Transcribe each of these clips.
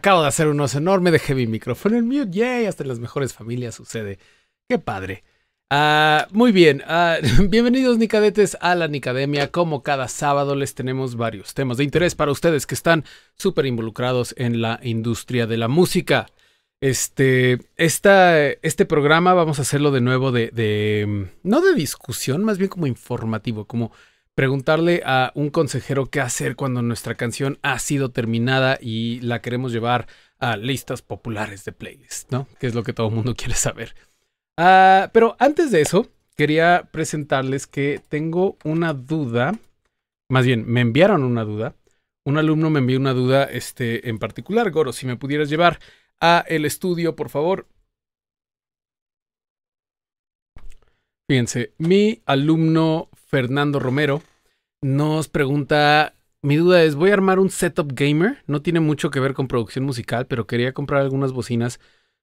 Acabo de hacer un enormes, enorme, dejé mi micrófono en mute. Yay, hasta en las mejores familias sucede. Qué padre. Ah, muy bien, ah, bienvenidos Nicadetes a la Nicademia. Como cada sábado les tenemos varios temas de interés para ustedes que están súper involucrados en la industria de la música. Este, este programa vamos a hacerlo de nuevo de, mm, no de discusión, más bien como informativo, como preguntarle a un consejero qué hacer cuando nuestra canción ha sido terminada y la queremos llevar a listas populares de playlist, ¿no? Que es lo que todo el mundo quiere saber. Ah, pero antes de eso, quería presentarles que tengo una duda. Más bien, me enviaron una duda. Un alumno me envió una duda este, en particular, Goro. Si me pudieras llevar a el estudio, por favor. Fíjense, mi alumno Fernando Romero, nos pregunta, mi duda es, voy a armar un setup gamer, no tiene mucho que ver con producción musical, pero quería comprar algunas bocinas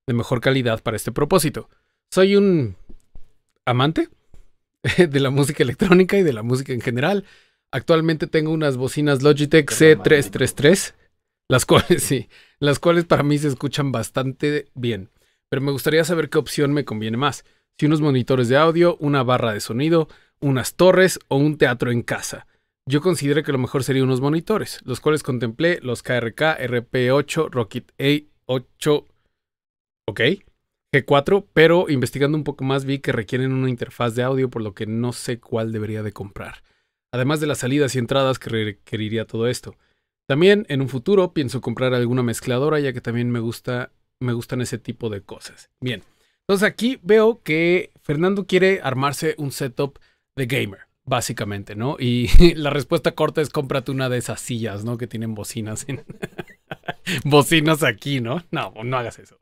de mejor calidad para este propósito. Soy un amante de la música electrónica y de la música en general. Actualmente tengo unas bocinas Logitech C333, las cuales sí, las cuales para mí se escuchan bastante bien, pero me gustaría saber qué opción me conviene más. Si unos monitores de audio, una barra de sonido, unas torres o un teatro en casa. Yo consideré que lo mejor serían unos monitores, los cuales contemplé los KRK, RP8, Rocket A8, ok, G4, pero investigando un poco más vi que requieren una interfaz de audio, por lo que no sé cuál debería de comprar. Además de las salidas y entradas que requeriría todo esto. También en un futuro pienso comprar alguna mezcladora, ya que también me gusta, me gustan ese tipo de cosas. Bien. Entonces aquí veo que Fernando quiere armarse un setup de gamer básicamente, ¿no? Y la respuesta corta es cómprate una de esas sillas, ¿no? Que tienen bocinas en... bocinas aquí, ¿no? No, no hagas eso.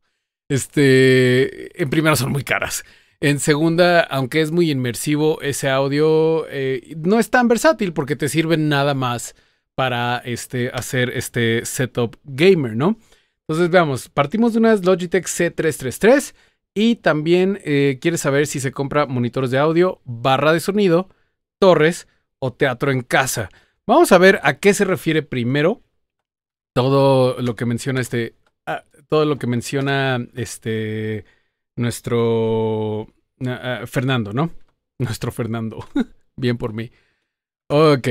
Este, en primera son muy caras. En segunda, aunque es muy inmersivo, ese audio eh, no es tan versátil porque te sirve nada más para este, hacer este setup gamer, ¿no? Entonces veamos, partimos de unas Logitech C333 y también eh, quiere saber si se compra monitores de audio, barra de sonido, torres o teatro en casa. Vamos a ver a qué se refiere primero todo lo que menciona este. Ah, todo lo que menciona este. Nuestro. Ah, ah, Fernando, ¿no? Nuestro Fernando. Bien por mí. Ok.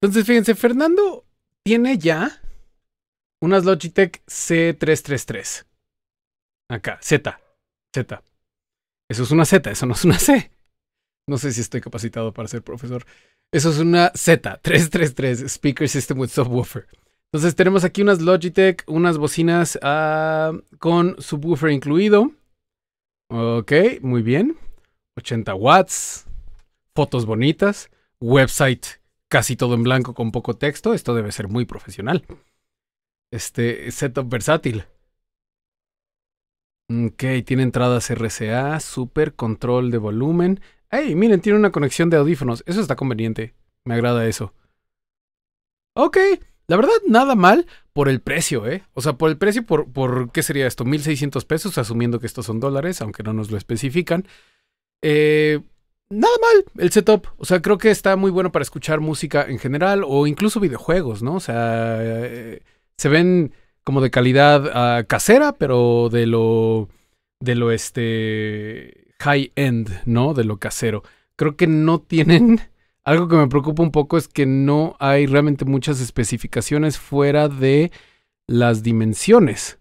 Entonces, fíjense, Fernando tiene ya unas Logitech C333. Acá, Z. Z. Eso es una Z, eso no es una C. No sé si estoy capacitado para ser profesor. Eso es una Z333 Speaker System with Subwoofer. Entonces tenemos aquí unas Logitech, unas bocinas ah, con subwoofer incluido. Ok, muy bien. 80 watts, fotos bonitas, website casi todo en blanco con poco texto. Esto debe ser muy profesional. Este setup versátil. Ok, tiene entradas RCA, super control de volumen. ¡Ey! Miren, tiene una conexión de audífonos. Eso está conveniente. Me agrada eso. Ok, la verdad, nada mal por el precio, ¿eh? O sea, por el precio, por, por ¿qué sería esto? 1.600 pesos, asumiendo que estos son dólares, aunque no nos lo especifican. Eh, nada mal el setup. O sea, creo que está muy bueno para escuchar música en general o incluso videojuegos, ¿no? O sea, eh, se ven como de calidad ah, casera, pero de lo, de lo este, high end, ¿no? De lo casero. Creo que no tienen... Algo que me preocupa un poco es que no hay realmente muchas especificaciones fuera de las dimensiones.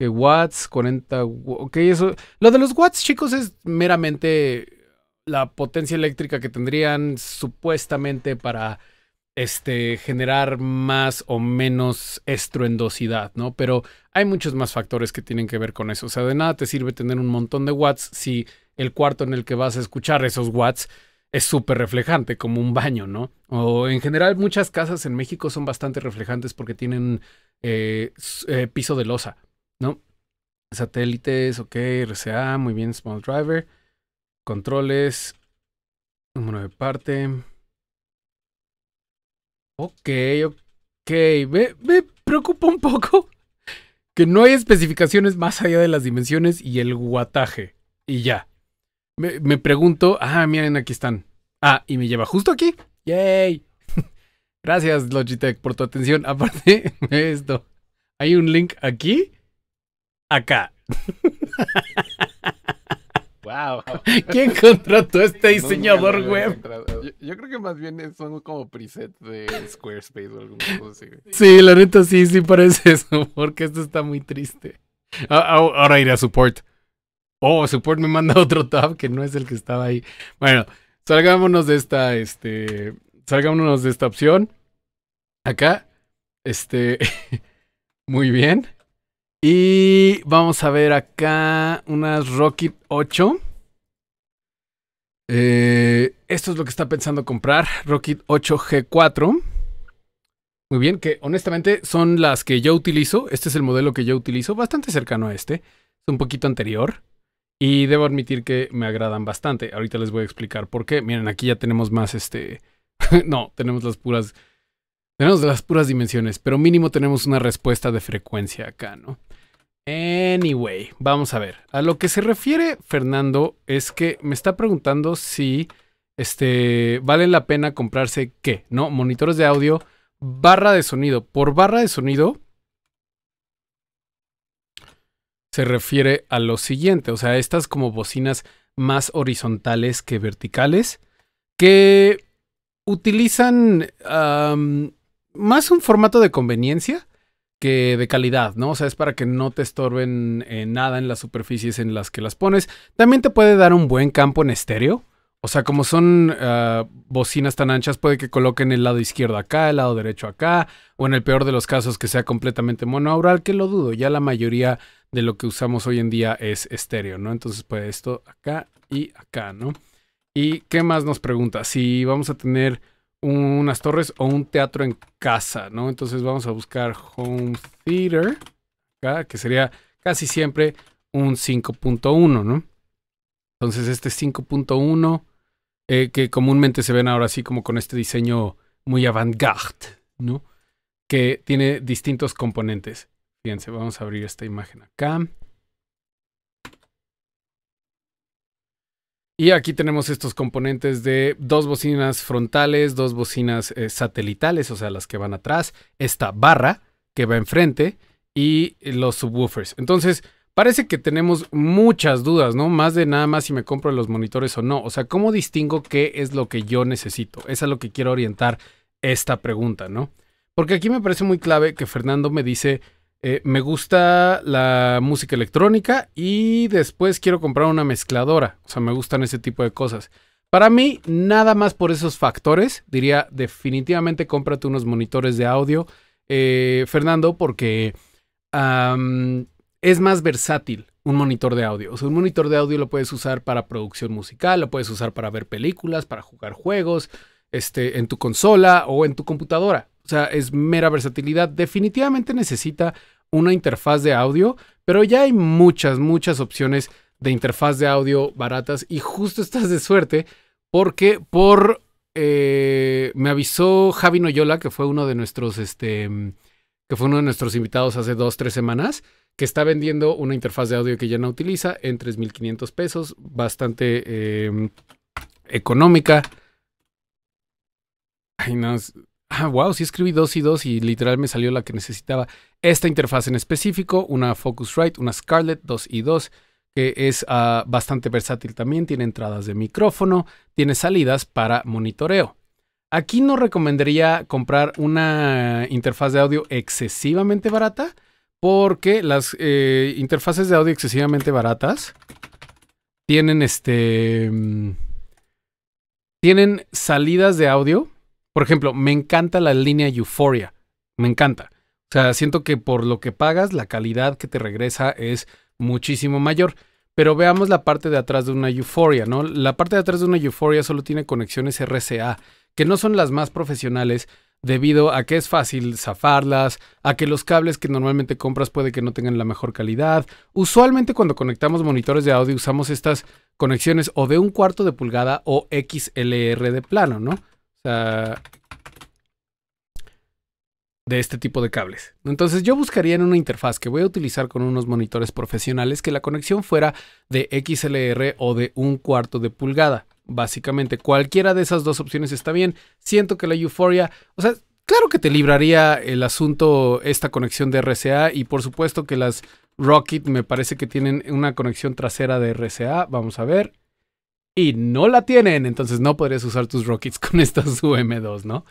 Que watts, 40, ok, eso. Lo de los watts, chicos, es meramente la potencia eléctrica que tendrían supuestamente para este, generar más o menos estruendosidad, ¿no? Pero hay muchos más factores que tienen que ver con eso. O sea, de nada te sirve tener un montón de watts si el cuarto en el que vas a escuchar esos watts es súper reflejante, como un baño, ¿no? O en general muchas casas en México son bastante reflejantes porque tienen eh, eh, piso de losa, ¿no? Satélites, ok, RCA, muy bien, Small Driver, controles, número de parte. Ok, ok. Me, me preocupa un poco que no hay especificaciones más allá de las dimensiones y el guataje. Y ya. Me, pregunto, ah, miren, aquí están. Ah, y me lleva justo aquí. ¡Yay! Gracias, Logitech, por tu atención. Aparte esto, hay un link aquí, acá. Wow. ¿Quién contrató a este diseñador web? Yo, creo que más bien son como presets de Squarespace o algo así. Sí, la neta sí, sí parece eso, porque esto está muy triste. Ah, ah, ahora iré a support. Oh, support me manda otro tab que no es el que estaba ahí. Bueno, salgámonos de esta, este, salgámonos de esta opción. Acá, este, muy bien. Y vamos a ver acá unas Rocket eh, 8. esto es lo que está pensando comprar, Rocket 8G4. Muy bien, que honestamente son las que yo utilizo. Este es el modelo que yo utilizo, bastante cercano a este. Es un poquito anterior. Y debo admitir que me agradan bastante. Ahorita les voy a explicar por qué. Miren, aquí ya tenemos más este... no, tenemos las puras... Tenemos las puras dimensiones, pero mínimo tenemos una respuesta de frecuencia acá, ¿no? Anyway, vamos a ver. A lo que se refiere Fernando es que me está preguntando si este vale la pena comprarse qué, ¿no? Monitores de audio, barra de sonido. Por barra de sonido se refiere a lo siguiente, o sea, estas como bocinas más horizontales que verticales que utilizan más un formato de conveniencia de calidad, ¿no? O sea, es para que no te estorben eh, nada en las superficies en las que las pones. También te puede dar un buen campo en estéreo. O sea, como son ah, bocinas tan anchas, puede que coloquen el lado izquierdo acá, el lado derecho acá, o en el peor de los casos que sea completamente monoaural, que lo dudo. Ya la mayoría de lo que usamos hoy en día es estéreo, ¿no? Entonces, puede esto acá y acá, ¿no? ¿Y qué más nos pregunta? Si vamos a tener unas torres o un teatro en casa, ¿no? Entonces vamos a buscar home theater, que sería casi siempre un 5.1, ¿no? Entonces este 5.1, eh, que comúnmente se ven ahora así como con este diseño muy avant-garde, ¿no? Que tiene distintos componentes. Fíjense, vamos a abrir esta imagen acá. Y aquí tenemos estos componentes de dos bocinas frontales, dos bocinas eh, satelitales, o sea, las que van atrás, esta barra que va enfrente y los subwoofers. Entonces, parece que tenemos muchas dudas, ¿no? Más de nada más si me compro los monitores o no. O sea, ¿cómo distingo qué es lo que yo necesito? Es a lo que quiero orientar esta pregunta, ¿no? Porque aquí me parece muy clave que Fernando me dice, eh, me gusta la música electrónica y después quiero comprar una mezcladora. O sea, me gustan ese tipo de cosas. Para mí, nada más por esos factores, diría definitivamente cómprate unos monitores de audio, eh, Fernando, porque es más versátil un monitor de audio. O sea, un monitor de audio lo puedes usar para producción musical, lo puedes usar para ver películas, para jugar juegos, este, en tu consola o en tu computadora. O sea, es mera versatilidad. Definitivamente necesita una interfaz de audio, pero ya hay muchas, muchas opciones de interfaz de audio baratas y justo estás de suerte porque por... Eh, me avisó Javi Noyola, que fue uno de nuestros, este, que fue uno de nuestros invitados hace dos, tres semanas, que está vendiendo una interfaz de audio que ya no utiliza en 3.500 pesos, bastante em, económica. Ay, no. Ah, wow, sí escribí dos y dos y literal me salió la que necesitaba esta interfaz en específico, una Focusrite, una Scarlett 2 i 2, que es ah, bastante versátil también, tiene entradas de micrófono, tiene salidas para monitoreo. Aquí no recomendaría comprar una interfaz de audio excesivamente barata, porque las eh, interfaces de audio excesivamente baratas tienen este... Mm, tienen salidas de audio. Por ejemplo, me encanta la línea Euphoria. Me encanta. O sea, siento que por lo que pagas, la calidad que te regresa es muchísimo mayor. Pero veamos la parte de atrás de una Euphoria, ¿no? La parte de atrás de una Euphoria solo tiene conexiones RCA, que no son las más profesionales debido a que es fácil zafarlas, a que los cables que normalmente compras puede que no tengan la mejor calidad. Usualmente cuando conectamos monitores de audio usamos estas conexiones o de un cuarto de pulgada o XLR de plano, ¿no? O sea, de este tipo de cables. Entonces yo buscaría en una interfaz que voy a utilizar con unos monitores profesionales que la conexión fuera de XLR o de un cuarto de pulgada. Básicamente cualquiera de esas dos opciones está bien. Siento que la Euphoria, o sea, claro que te libraría el asunto esta conexión de RCA y por supuesto que las Rocket me parece que tienen una conexión trasera de RCA. Vamos a ver. Y no la tienen, entonces no podrías usar tus Rockets con estas UM2, ¿no?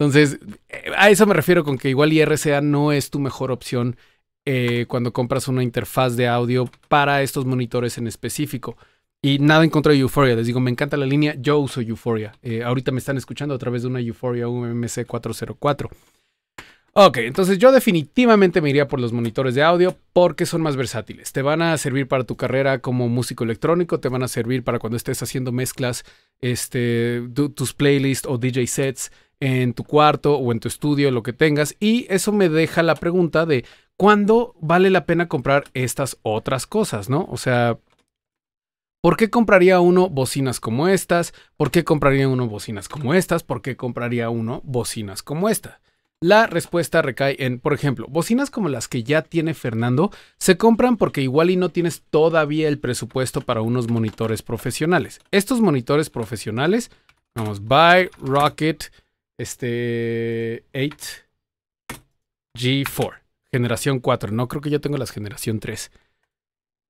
Entonces, eh, a eso me refiero con que igual IRCA no es tu mejor opción eh, cuando compras una interfaz de audio para estos monitores en específico. Y nada en contra de Euphoria, les digo, me encanta la línea, yo uso Euphoria. Eh, ahorita me están escuchando a través de una Euphoria UMC404. Ok, entonces yo definitivamente me iría por los monitores de audio porque son más versátiles. Te van a servir para tu carrera como músico electrónico, te van a servir para cuando estés haciendo mezclas, este, tus playlists o DJ sets en tu cuarto o en tu estudio, lo que tengas. Y eso me deja la pregunta de cuándo vale la pena comprar estas otras cosas, ¿no? O sea, ¿Por qué compraría uno bocinas como estas? ¿Por qué compraría uno bocinas como estas? ¿Por qué compraría uno bocinas como esta? La respuesta recae en, por ejemplo, bocinas como las que ya tiene Fernando se compran porque igual y no tienes todavía el presupuesto para unos monitores profesionales. Estos monitores profesionales, vamos, buy Rocket este 8 G4, generación 4. No creo que yo tenga las generación 3.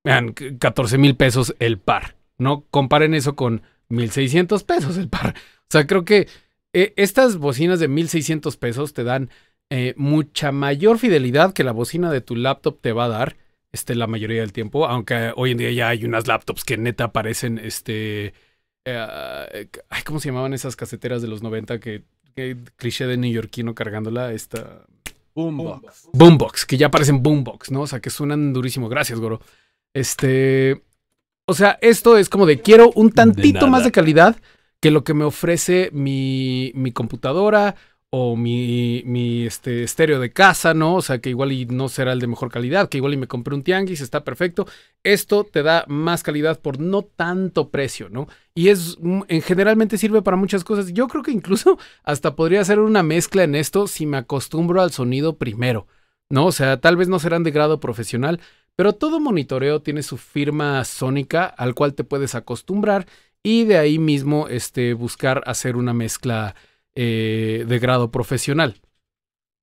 Vean, 14 mil pesos el par. No comparen eso con 1600 pesos el par. O sea, creo que e, estas bocinas de 1600 pesos te dan eh, mucha mayor fidelidad que la bocina de tu laptop te va a dar este, la mayoría del tiempo, aunque hoy en día ya hay unas laptops que neta parecen, este, eh, ¿cómo se llamaban esas caseteras de los 90 que, cliché de neoyorquino cargándola? Esta... Boombox. Boombox, que ya parecen boombox, ¿no? O sea, que suenan durísimo. Gracias, Goro. Este... O sea, esto es como de quiero un tantito más de calidad, que lo que me ofrece mi, computadora o mi, mi este, estéreo de casa, ¿no? O sea, que igual y no será el de mejor calidad, que igual y me compré un tianguis, está perfecto. Esto te da más calidad por no tanto precio, ¿no? Y es, mm, en generalmente sirve para muchas cosas. Yo creo que incluso hasta podría hacer una mezcla en esto si me acostumbro al sonido primero, ¿no? O sea, tal vez no serán de grado profesional, pero todo monitoreo tiene su firma sónica al cual te puedes acostumbrar y de ahí mismo este, buscar hacer una mezcla eh, de grado profesional.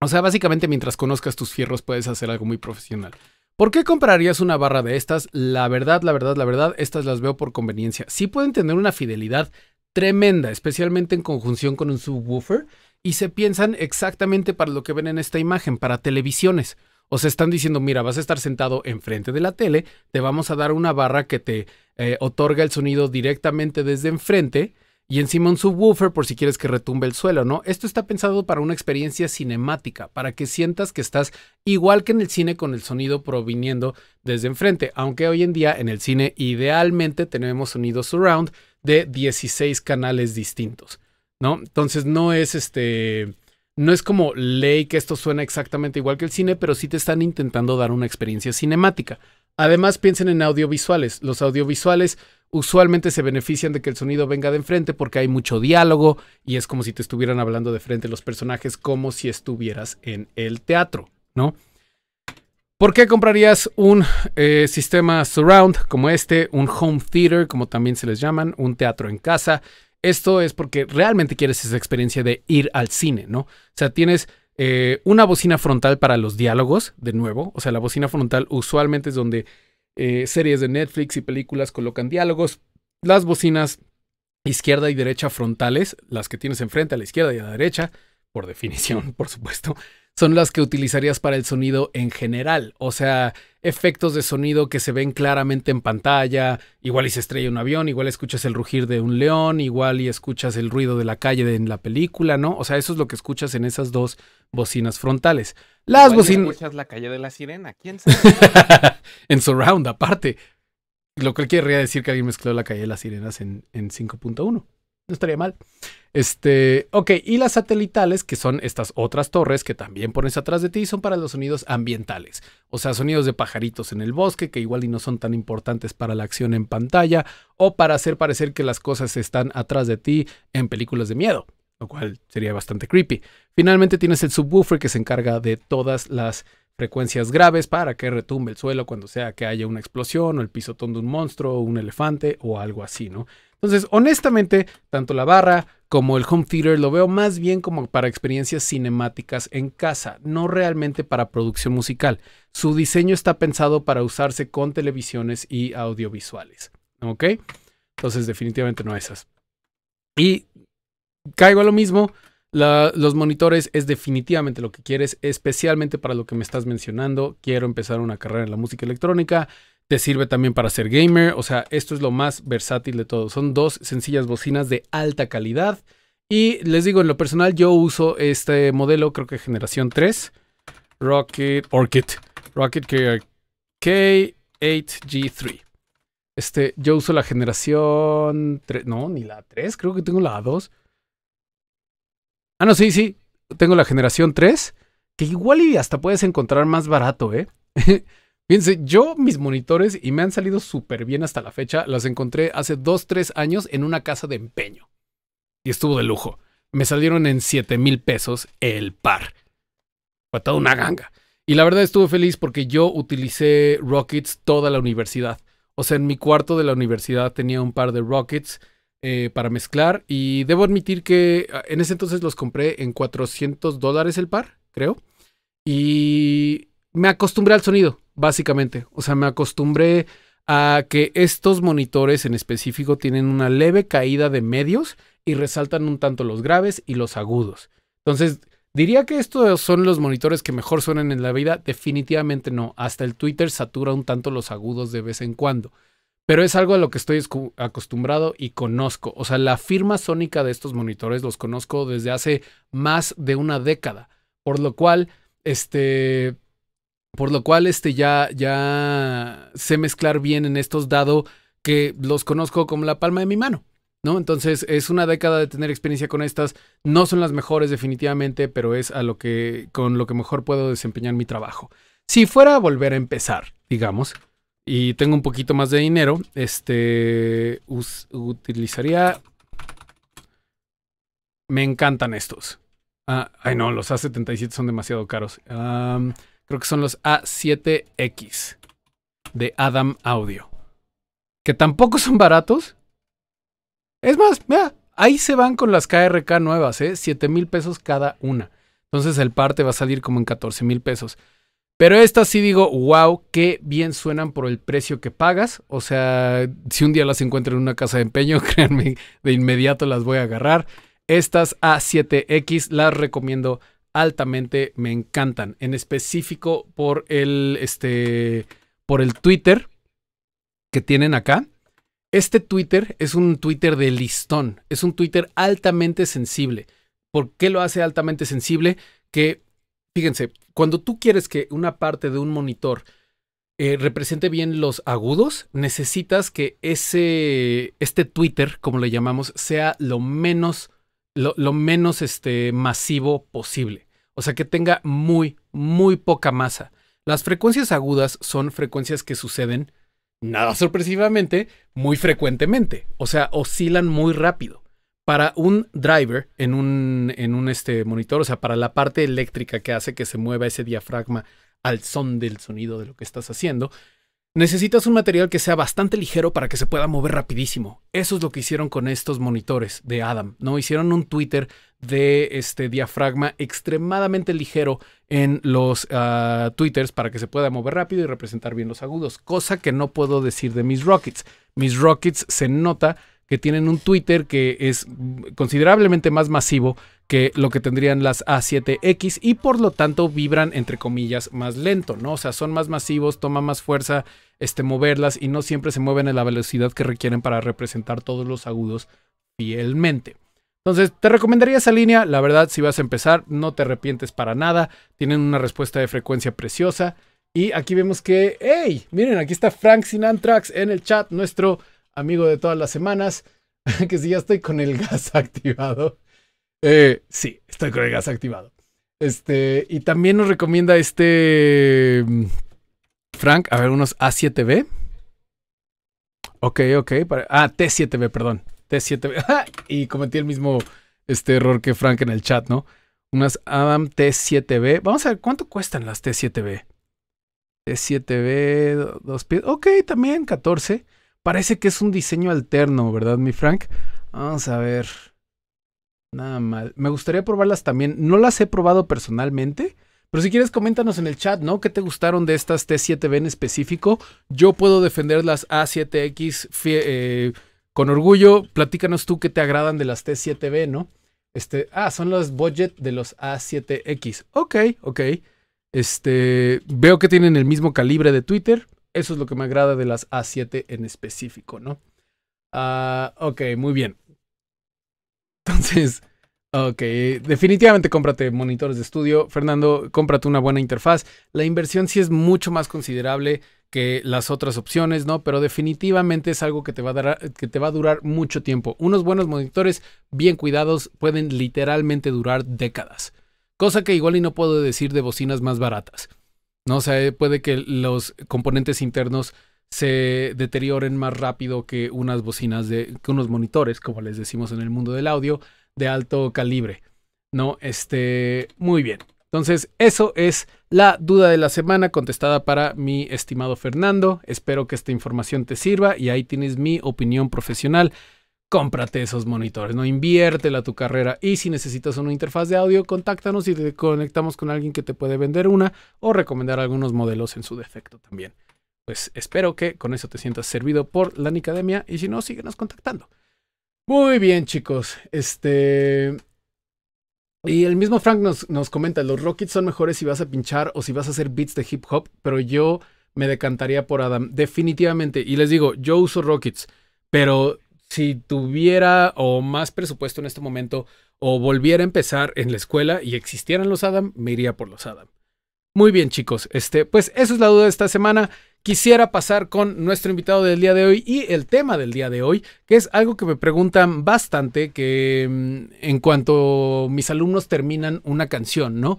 O sea, básicamente mientras conozcas tus fierros puedes hacer algo muy profesional. ¿Por qué comprarías una barra de estas? La verdad, la verdad, la verdad, estas las veo por conveniencia. Sí pueden tener una fidelidad tremenda, especialmente en conjunción con un subwoofer, y se piensan exactamente para lo que ven en esta imagen, para televisiones. O sea, están diciendo, mira, vas a estar sentado enfrente de la tele, te vamos a dar una barra que te eh, otorga el sonido directamente desde enfrente y encima un subwoofer por si quieres que retumbe el suelo, ¿no? Esto está pensado para una experiencia cinemática, para que sientas que estás igual que en el cine con el sonido proviniendo desde enfrente, aunque hoy en día en el cine idealmente tenemos sonido surround de 16 canales distintos, ¿no? Entonces no es este no es como ley que esto suena exactamente igual que el cine, pero sí te están intentando dar una experiencia cinemática. Además, piensen en audiovisuales. Los audiovisuales usualmente se benefician de que el sonido venga de enfrente porque hay mucho diálogo y es como si te estuvieran hablando de frente los personajes, como si estuvieras en el teatro, ¿no? ¿Por qué comprarías un eh, sistema surround como este, un home theater, como también se les llaman, un teatro en casa? esto es porque realmente quieres esa experiencia de ir al cine, ¿no? O sea, tienes eh, una bocina frontal para los diálogos, de nuevo. O sea, la bocina frontal usualmente es donde eh, series de Netflix y películas colocan diálogos. Las bocinas izquierda y derecha frontales, las que tienes enfrente a la izquierda y a la derecha, por definición, por supuesto, son las que utilizarías para el sonido en general. O sea, efectos de sonido que se ven claramente en pantalla, igual y se estrella un avión, igual escuchas el rugir de un león, igual y escuchas el ruido de la calle en la película, ¿no? O sea, eso es lo que escuchas en esas dos bocinas frontales. Las bocinas... Escuchas la calle de la sirena, ¿quién sabe? en surround, aparte. Lo que querría decir que alguien mezcló la calle de las sirenas en, en 5.1 no estaría mal. Este, ok, y las satelitales, que son estas otras torres que también pones atrás de ti, son para los sonidos ambientales, o sea, sonidos de pajaritos en el bosque, que igual y no son tan importantes para la acción en pantalla, o para hacer parecer que las cosas están atrás de ti en películas de miedo, lo cual sería bastante creepy. Finalmente tienes el subwoofer que se encarga de todas las frecuencias graves para que retumbe el suelo cuando sea que haya una explosión o el pisotón de un monstruo, o un elefante o algo así, ¿no? Entonces, honestamente, tanto la barra como el home theater lo veo más bien como para experiencias cinemáticas en casa, no realmente para producción musical. Su diseño está pensado para usarse con televisiones y audiovisuales. ¿Ok? Entonces, definitivamente no esas. Y caigo a lo mismo. los monitores es definitivamente lo que quieres, especialmente para lo que me estás mencionando. Quiero empezar una carrera en la música electrónica te sirve también para ser gamer, o sea, esto es lo más versátil de todo. Son dos sencillas bocinas de alta calidad. Y les digo, en lo personal, yo uso este modelo, creo que generación 3. Rocket Orchid. Rocket K8G3. Este, yo uso la generación 3. No, ni la 3, creo que tengo la 2. Ah, no, sí, sí. Tengo la generación 3. Que igual y hasta puedes encontrar más barato, ¿eh? Fíjense, yo mis monitores, y me han salido súper bien hasta la fecha, las encontré hace 2, 3 años en una casa de empeño. Y estuvo de lujo. Me salieron en 7 mil pesos el par. Fue toda una ganga. Y la verdad estuve feliz porque yo utilicé Rockets toda la universidad. O sea, en mi cuarto de la universidad tenía un par de Rockets eh, para mezclar. Y debo admitir que ah, en ese entonces los compré en 400 dólares el par, creo. Y me acostumbré al sonido básicamente. O sea, me acostumbré a que estos monitores en específico tienen una leve caída de medios y resaltan un tanto los graves y los agudos. Entonces, diría que estos son los monitores que mejor suenan en la vida. Definitivamente no. Hasta el Twitter satura un tanto los agudos de vez en cuando. Pero es algo a lo que estoy acostumbrado y conozco. O sea, la firma sónica de estos monitores los conozco desde hace más de una década. Por lo cual, este, por lo cual, este, ya, ya sé mezclar bien en estos dado que los conozco como la palma de mi mano. ¿No? Entonces es una década de tener experiencia con estas. No son las mejores definitivamente, pero es a lo que con lo que mejor puedo desempeñar mi trabajo. Si fuera a volver a empezar, digamos, y tengo un poquito más de dinero, este utilizaría. Me encantan estos. Ah, ay no, los A77 son demasiado caros creo que son los A7X de Adam Audio. Que tampoco son baratos. Es más, mira, ahí se van con las KRK nuevas, ¿eh? 7 mil pesos cada una. Entonces el parte va a salir como en 14 mil pesos. Pero estas sí digo, wow, qué bien suenan por el precio que pagas. O sea, si un día las encuentro en una casa de empeño, créanme, de inmediato las voy a agarrar. Estas A7X las recomiendo altamente me encantan, en específico por el, este, por el Twitter que tienen acá. Este Twitter es un Twitter de listón, es un Twitter altamente sensible. ¿Por qué lo hace altamente sensible? Que, fíjense, cuando tú quieres que una parte de un monitor eh, represente bien los agudos, necesitas que ese, este Twitter, como le llamamos, sea lo menos lo, menos este, masivo posible. O sea, que tenga muy, muy poca masa. Las frecuencias agudas son frecuencias que suceden, nada sorpresivamente, muy frecuentemente. O sea, oscilan muy rápido. Para un driver en un, en un este monitor, o sea, para la parte eléctrica que hace que se mueva ese diafragma al son del sonido de lo que estás haciendo, Necesitas un material que sea bastante ligero para que se pueda mover rapidísimo. Eso es lo que hicieron con estos monitores de Adam, ¿no? Hicieron un Twitter de este diafragma extremadamente ligero en los ah, Twitter para que se pueda mover rápido y representar bien los agudos, cosa que no puedo decir de mis Rockets. Mis Rockets se nota que tienen un Twitter que es considerablemente más masivo que lo que tendrían las A7X y por lo tanto vibran entre comillas más lento, ¿no? O sea, son más masivos, toman más fuerza este, moverlas y no siempre se mueven a la velocidad que requieren para representar todos los agudos fielmente. Entonces, te recomendaría esa línea, la verdad, si vas a empezar, no te arrepientes para nada, tienen una respuesta de frecuencia preciosa. Y aquí vemos que, hey, miren, aquí está Frank Sinantrax en el chat, nuestro amigo de todas las semanas, que si ya estoy con el gas activado. Eh, sí, estoy con el gas activado. Este, y también nos recomienda este Frank, a ver, unos A7B. Ok, ok. ah, T7B, perdón. T7B. Ah, y cometí el mismo este error que Frank en el chat, ¿no? Unas Adam T7B. Vamos a ver cuánto cuestan las T7B. T7B, dos pies. Ok, también 14. Parece que es un diseño alterno, ¿verdad, mi Frank? Vamos a ver. Nada mal. Me gustaría probarlas también. No las he probado personalmente, pero si quieres, coméntanos en el chat, ¿no? ¿Qué te gustaron de estas T7B en específico? Yo puedo defender las A7X eh, con orgullo. Platícanos tú qué te agradan de las T7B, ¿no? Este, ah, son los budget de los A7X. Ok, ok. Este, veo que tienen el mismo calibre de Twitter. Eso es lo que me agrada de las A7 en específico, ¿no? Ah, ok, muy bien. Entonces, Ok, definitivamente cómprate monitores de estudio. Fernando, cómprate una buena interfaz. La inversión sí es mucho más considerable que las otras opciones, ¿no? Pero definitivamente es algo que te va a, dar, que te va a durar mucho tiempo. Unos buenos monitores bien cuidados pueden literalmente durar décadas. Cosa que igual y no puedo decir de bocinas más baratas. ¿no? O sea, eh, puede que los componentes internos se deterioren más rápido que unas bocinas de que unos monitores, como les decimos en el mundo del audio, de alto calibre. No, este, muy bien. Entonces, eso es la duda de la semana contestada para mi estimado Fernando. Espero que esta información te sirva y ahí tienes mi opinión profesional. Cómprate esos monitores, no inviértela la tu carrera y si necesitas una interfaz de audio, contáctanos y te conectamos con alguien que te puede vender una o recomendar algunos modelos en su defecto también. Pues espero que con eso te sientas servido por la Nicademia y si no, síguenos contactando. Muy bien, chicos. Este. Y el mismo Frank nos, nos, comenta: los Rockets son mejores si vas a pinchar o si vas a hacer beats de hip hop, pero yo me decantaría por Adam. Definitivamente. Y les digo, yo uso Rockets, pero si tuviera o más presupuesto en este momento o volviera a empezar en la escuela y existieran los Adam, me iría por los Adam. Muy bien, chicos. Este, pues eso es la duda de esta semana quisiera pasar con nuestro invitado del día de hoy y el tema del día de hoy, que es algo que me preguntan bastante, que mm, en cuanto mis alumnos terminan una canción, ¿no?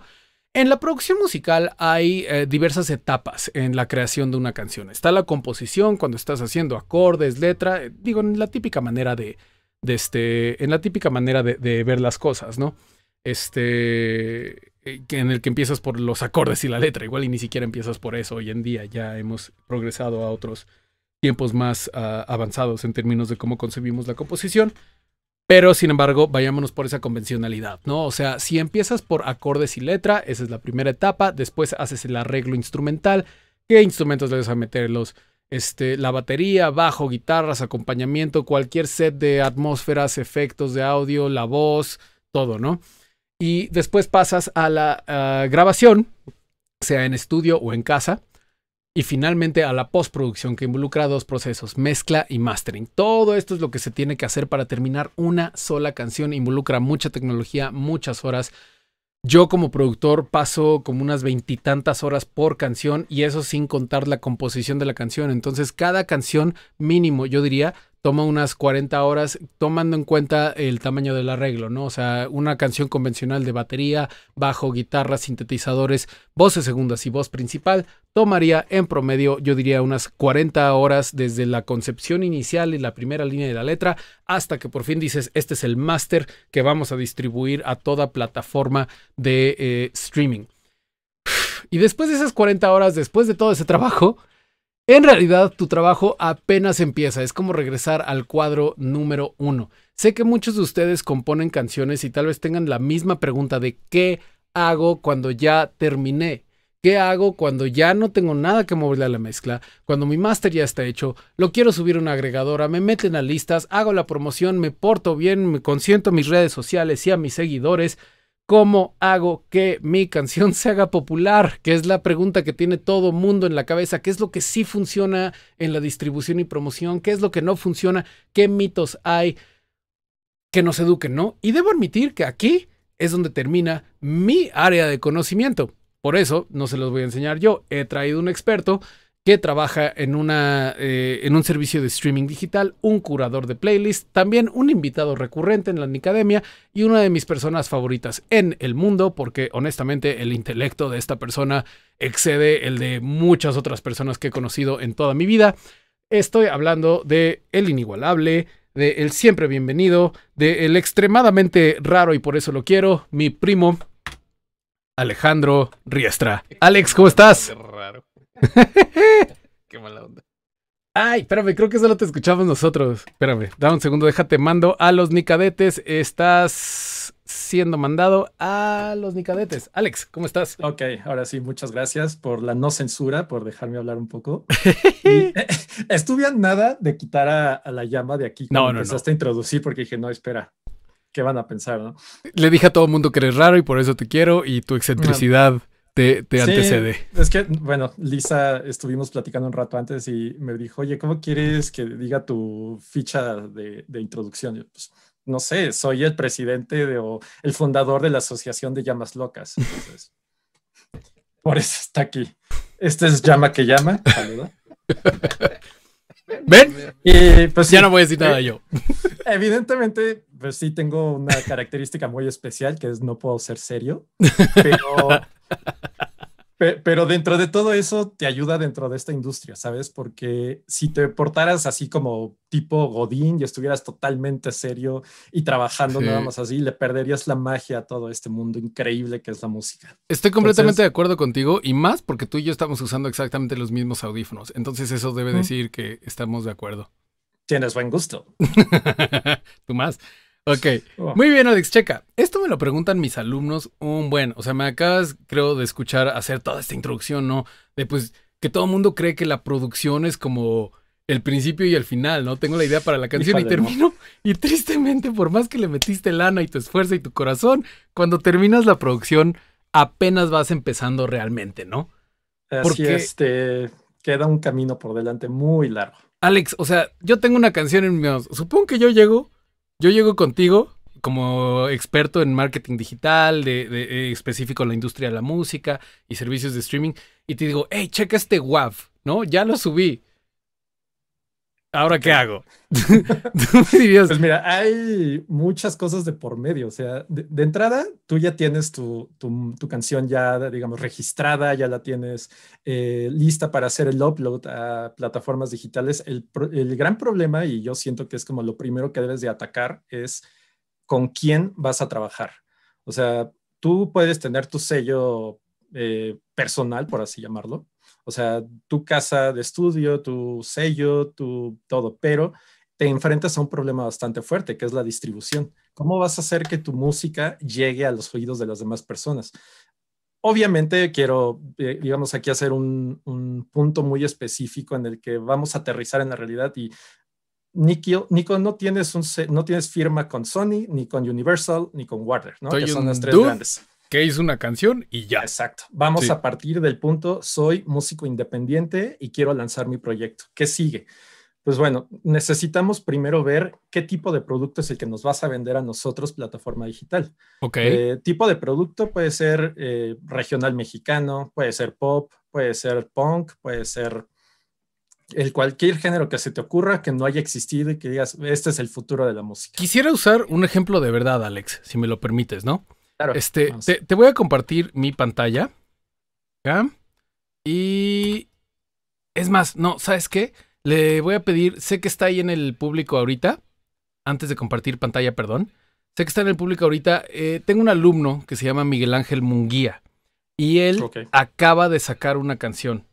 En la producción musical hay eh, diversas etapas en la creación de una canción. Está la composición, cuando estás haciendo acordes, letra, eh, digo, en la típica manera de, este, en la típica manera de, ver las cosas, ¿no? Este, eh, en el que empiezas por los acordes y la letra, igual y ni siquiera empiezas por eso hoy en día, ya hemos progresado a otros tiempos más ah, avanzados en términos de cómo concebimos la composición, pero sin embargo, vayámonos por esa convencionalidad, ¿no? O sea, si empiezas por acordes y letra, esa es la primera etapa, después haces el arreglo instrumental, ¿qué instrumentos le vas a meter? Los, este, la batería, bajo, guitarras, acompañamiento, cualquier set de atmósferas, efectos de audio, la voz, todo, ¿no? y después pasas a la grabación, sea en estudio o en casa, y finalmente a la postproducción que involucra dos procesos, mezcla y mastering. Todo esto es lo que se tiene que hacer para terminar una sola canción, involucra mucha tecnología, muchas horas. Yo como productor paso como unas veintitantas horas por canción y eso sin contar la composición de la canción. Entonces cada canción mínimo, yo diría, toma unas 40 horas tomando en cuenta el tamaño del arreglo, ¿no? O sea, una canción convencional de batería, bajo, guitarra, sintetizadores, voces segundas y voz principal, tomaría en promedio, yo diría, unas 40 horas desde la concepción inicial y la primera línea de la letra hasta que por fin dices, este es el máster que vamos a distribuir a toda plataforma de eh, streaming. Y después de esas 40 horas, después de todo ese trabajo, en realidad, tu trabajo apenas empieza, es como regresar al cuadro número uno. Sé que muchos de ustedes componen canciones y tal vez tengan la misma pregunta de qué hago cuando ya terminé. ¿Qué hago cuando ya no tengo nada que moverle a la mezcla? Cuando mi máster ya está hecho, lo quiero subir a una agregadora, me meten a listas, hago la promoción, me porto bien, me consiento a mis redes sociales y a mis seguidores, ¿Cómo hago que mi canción se haga popular? Que es la pregunta que tiene todo mundo en la cabeza. ¿Qué es lo que sí funciona en la distribución y promoción? ¿Qué es lo que no funciona? ¿Qué mitos hay que nos eduquen, no? Y debo admitir que aquí es donde termina mi área de conocimiento. Por eso no se los voy a enseñar yo. He traído un experto que trabaja en, una, eh, en un servicio de streaming digital, un curador de playlist, también un invitado recurrente en la Nicademia y una de mis personas favoritas en el mundo, porque honestamente el intelecto de esta persona excede el de muchas otras personas que he conocido en toda mi vida. Estoy hablando de el inigualable, de el siempre bienvenido, de el extremadamente raro y por eso lo quiero, mi primo Alejandro Riestra. Alex, ¿cómo estás? raro. Qué mala onda. Ay, espérame, creo que solo te escuchamos nosotros. Espérame, da un segundo, déjate, mando a los nicadetes. Estás siendo mandado a los nicadetes. Alex, ¿cómo estás? Ok, ahora sí, muchas gracias por la no censura, por dejarme hablar un poco. y, eh, nada de quitar a, la llama de aquí. No, no, empezaste a introducir porque dije, no, espera, ¿qué van a pensar? No? Le dije a todo el mundo que eres raro y por eso te quiero y tu excentricidad te, antecede. Es que, bueno, Lisa, estuvimos platicando un rato antes y me dijo, oye, ¿cómo quieres que diga tu ficha de, introducción? Yo, pues, no sé, soy el presidente de, o el fundador de la Asociación de Llamas Locas. por eso está aquí. Este es Llama que Llama. Saluda. ¿Ven? Y pues ya no voy a decir nada eh, yo. Evidentemente, pues sí tengo una característica muy especial que es no puedo ser serio, pero pero dentro de todo eso te ayuda dentro de esta industria, ¿sabes? Porque si te portaras así como tipo Godín y estuvieras totalmente serio y trabajando nada más así, le perderías la magia a todo este mundo increíble que es la música. Estoy completamente de acuerdo contigo y más porque tú y yo estamos usando exactamente los mismos audífonos. Entonces eso debe decir que estamos de acuerdo. Tienes buen gusto. tú más. Ok. Oh. Muy bien, Alex, checa. Esto me lo preguntan mis alumnos un buen. O sea, me acabas, creo, de escuchar hacer toda esta introducción, ¿no? De pues que todo el mundo cree que la producción es como el principio y el final, ¿no? Tengo la idea para la canción y, termino. Y tristemente, por más que le metiste lana y tu esfuerzo y tu corazón, cuando terminas la producción, apenas vas empezando realmente, ¿no? Así Porque... este queda un camino por delante muy largo. Alex, o sea, yo tengo una canción en mi... Supongo que yo llego yo llego contigo como experto en marketing digital, de, eh, específico en la industria de la música y servicios de streaming, y te digo, hey, checa este WAV, ¿no? Ya lo subí. ¿Ahora qué hago? Pues mira, hay muchas cosas de por medio. O sea, de, entrada, tú ya tienes tu, canción ya, digamos, registrada, ya la tienes eh, lista para hacer el upload a plataformas digitales. El, gran problema, y yo siento que es como lo primero que debes de atacar, es con quién vas a trabajar. O sea, tú puedes tener tu sello eh, personal, por así llamarlo, o sea, tu casa de estudio, tu sello, tu todo, pero te enfrentas a un problema bastante fuerte, que es la distribución. ¿Cómo vas a hacer que tu música llegue a los oídos de las demás personas? Obviamente quiero, eh, digamos, aquí hacer un, un punto muy específico en el que vamos a aterrizar en la realidad y Nico, Nico, no, tienes un, no tienes firma con Sony, ni con Universal, ni con Warner, ¿no? que son las tres grandes que hizo una canción y ya. Exacto. Vamos a partir del punto, soy músico independiente y quiero lanzar mi proyecto. ¿Qué sigue? Pues bueno, necesitamos primero ver qué tipo de producto es el que nos vas a vender a nosotros plataforma digital. Ok. Eh, tipo de producto puede ser eh, regional mexicano, puede ser pop, puede ser punk, puede ser el cualquier género que se te ocurra que no haya existido y que digas, este es el futuro de la música. Quisiera usar un ejemplo de verdad, Alex, si me lo permites, ¿no? Este, te, voy a compartir mi pantalla. Y. Es más, no, ¿sabes qué? Le voy a pedir. Sé que está ahí en el público ahorita. Antes de compartir pantalla, perdón. Sé que está en el público ahorita. Eh, tengo un alumno que se llama Miguel Ángel Munguía. Y él acaba de sacar una canción.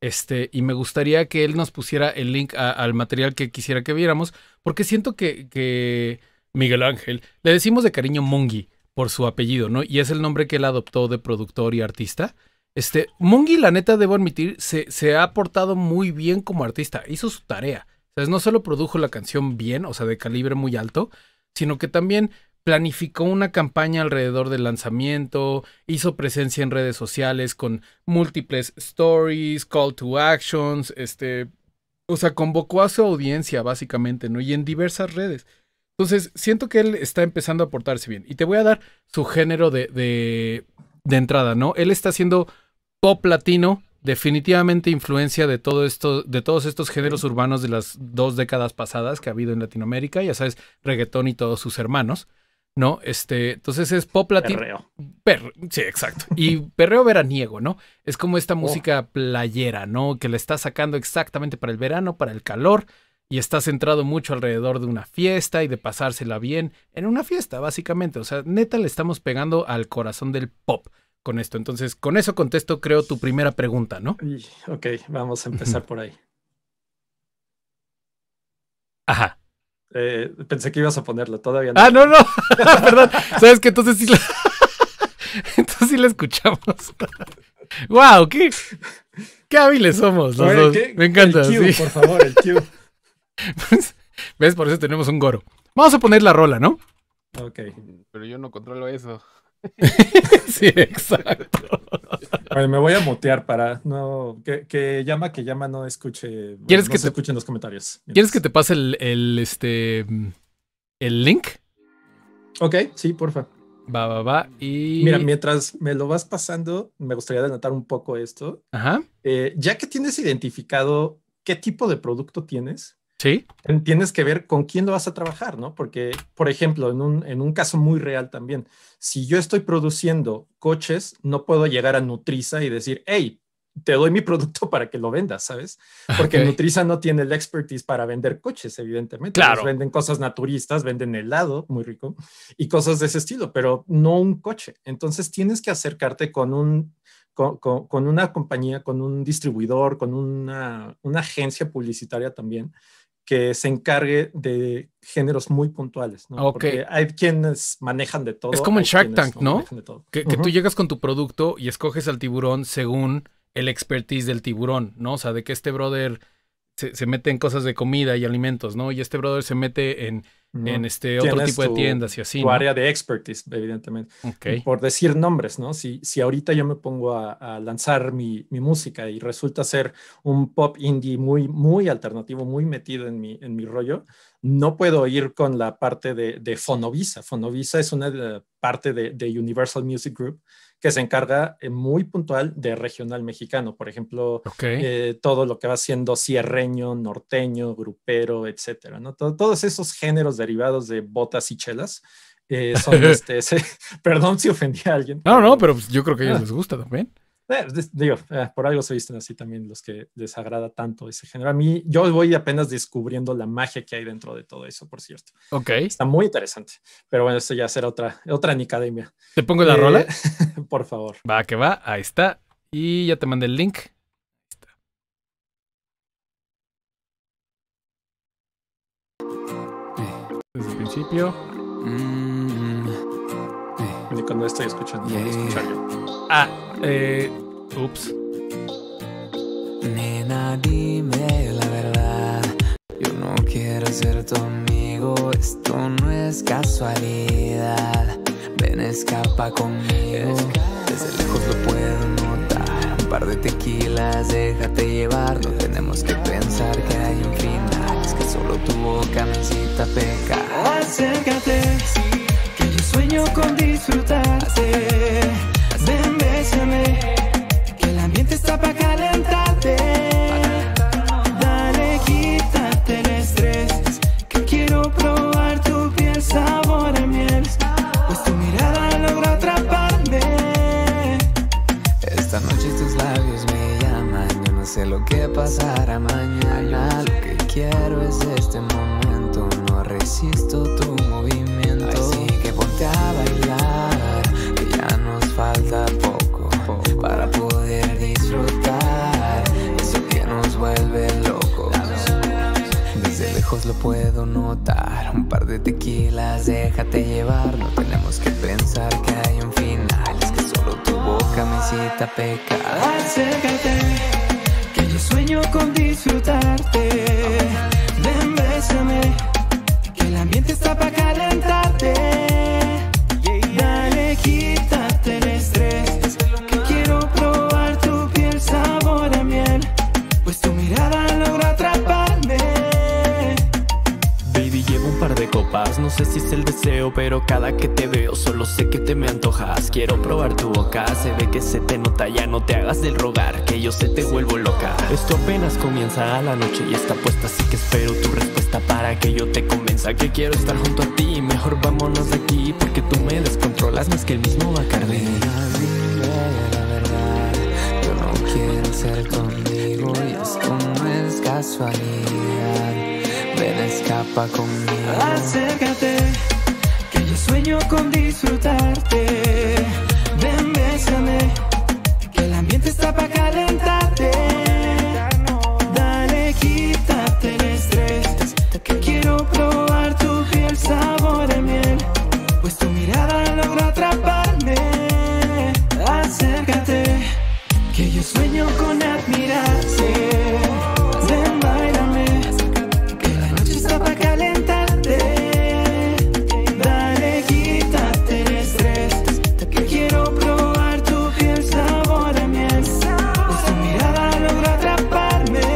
Este, y me gustaría que él nos pusiera el link al material que quisiera que viéramos, porque siento que, Miguel Ángel, le decimos de cariño Mungi, por su apellido, ¿no? Y es el nombre que él adoptó de productor y artista. Este, Mungi, la neta, debo admitir, se, ha portado muy bien como artista. Hizo su tarea. O sea, no solo produjo la canción bien, o sea, de calibre muy alto, sino que también planificó una campaña alrededor del lanzamiento, hizo presencia en redes sociales con múltiples stories, call to actions, este, o sea, convocó a su audiencia básicamente, ¿no? Y en diversas redes. Entonces, siento que él está empezando a portarse bien. Y te voy a dar su género de, entrada, ¿no? Él está haciendo pop latino, definitivamente influencia de todo esto, de todos estos géneros urbanos de las dos décadas pasadas que ha habido en Latinoamérica, ya sabes, reggaetón y todos sus hermanos, ¿no? Este, entonces es pop latino. Perreo. sí, exacto. Y perreo veraniego, ¿no? Es como esta oh. música playera, ¿no? Que le está sacando exactamente para el verano, para el calor, y está centrado mucho alrededor de una fiesta y de pasársela bien en una fiesta, básicamente. O sea, neta le estamos pegando al corazón del pop con esto. Entonces, con eso contesto, creo, tu primera pregunta, ¿no? Ok, vamos a empezar por ahí. Ajá. Eh, pensé que ibas a ponerlo, todavía no. Ah, no, no. Sabes qué? entonces sí la... entonces sí la escuchamos. wow, qué, hábiles somos los dos. Me encanta. El por favor, el cue. Pues, ¿Ves? Por eso tenemos un goro. Vamos a poner la rola, ¿no? Ok. Pero yo no controlo eso. sí, exacto. Bueno, me voy a motear para no que, llama, que llama, no escuche. ¿Quieres no que se escuchen los comentarios? ¿Quieres que te pase el, este el link? Ok, sí, porfa. Va, va, va. Y. Mira, mientras me lo vas pasando, me gustaría anotar un poco esto. Ajá. Eh, ya que tienes identificado qué tipo de producto tienes, Sí. Tienes que ver con quién lo vas a trabajar, ¿no? Porque, por ejemplo, en un, caso muy real también, si yo estoy produciendo coches, no puedo llegar a Nutriza y decir, hey, te doy mi producto para que lo vendas, ¿sabes? Porque Nutriza no tiene el expertise para vender coches, evidentemente. Claro. venden cosas naturistas, venden helado, muy rico, y cosas de ese estilo, pero no un coche. Entonces tienes que acercarte con un una compañía, con un distribuidor, con una, una agencia publicitaria también, que se encargue de géneros muy puntuales, ¿no? Porque hay quienes manejan de todo. Es como en Shark Tank, ¿no? Que, tú llegas con tu producto y escoges al tiburón según el expertise del tiburón, ¿no? O sea, de que este brother se, mete en cosas de comida y alimentos, ¿no? Y este brother se mete en, en este otro tipo de tiendas y así. Tu área de expertise, evidentemente. Por decir nombres, ¿no? Si, si ahorita yo me pongo a, a lanzar mi, mi, música y resulta ser un pop indie muy, muy alternativo, muy metido en mi, en mi rollo, no puedo ir con la parte de, de Fonovisa. Fonovisa es una eh, parte de, de Universal Music Group que se encarga eh, muy puntual de regional mexicano. Por ejemplo, eh, todo lo que va siendo cierreño, norteño, grupero, etcétera. ¿no? todos esos géneros derivados de botas y chelas. Eh, son este, perdón si ofendí a alguien. No, no, pero pues, yo creo que a ellos ah. les gusta también. Eh, pues, digo, eh, por algo se visten así también los que les agrada tanto ese género. A mí, yo voy apenas descubriendo la magia que hay dentro de todo eso, por cierto. Ok. Está muy interesante. Pero bueno, esto ya será otra, otra Nicademia. ¿Te pongo la eh, rola? por favor. Va, que va. Ahí está. Y ya te mandé el link. Desde el principio. Mm, mm. cuando estoy escuchando, Ah. Eh, ups. Nena, dime la verdad. Yo no quiero ser tu amigo. Esto no es casualidad. Ven, escapa conmigo. Desde lejos lo puedo notar. Un par de tequilas, déjate llevar. No tenemos que pensar que hay un final. Es que solo tu boca me pecar. Acércate, que yo sueño con disfrutarte. Ven, bésame, que el ambiente está para calentarte. Dale, quítate el estrés, que quiero probar tu piel, sabor a miel. Pues tu mirada logra atraparme. Esta noche tus labios me llaman, yo no sé lo que pasará mañana. Lo que quiero es este momento, no resisto tu movimiento. Así que ponte a bailar falta poco, para poder disfrutar eso que nos vuelve locos. Desde lejos lo puedo notar, un par de tequilas, déjate llevar, no tenemos que pensar que hay un final, es que solo tu boca me incita a pecar. Acércate, que yo sueño con disfrutarte, ven bésame, que el ambiente está para calentarte. logra atraparme. Baby, llevo un par de copas, no sé si es el deseo, pero cada que te veo solo sé que te me antojas. Quiero probar tu boca, se ve que se te nota, ya no te hagas del rogar, que yo se te vuelvo loca. Esto apenas comienza a la noche y está puesta, así que espero tu respuesta para que yo te convenza que quiero estar junto a ti. Mejor vámonos de aquí porque tú me descontrolas más que el mismo Bacardi ser conmigo y es es casualidad. Ven, escapa conmigo. Acércate, que yo sueño con disfrutarte. Ven, bésame, que el ambiente está para calentarte. Dale, quítate el estrés, que quiero probar tu piel, sabor de miel. Pues tu mirada logra atrapar. Sueño con admirarte. Ven, Que la noche está para calentarte. Dale, quítate el estrés. Que quiero probar tu piel, sabor a miel. tu mirada logra atraparme.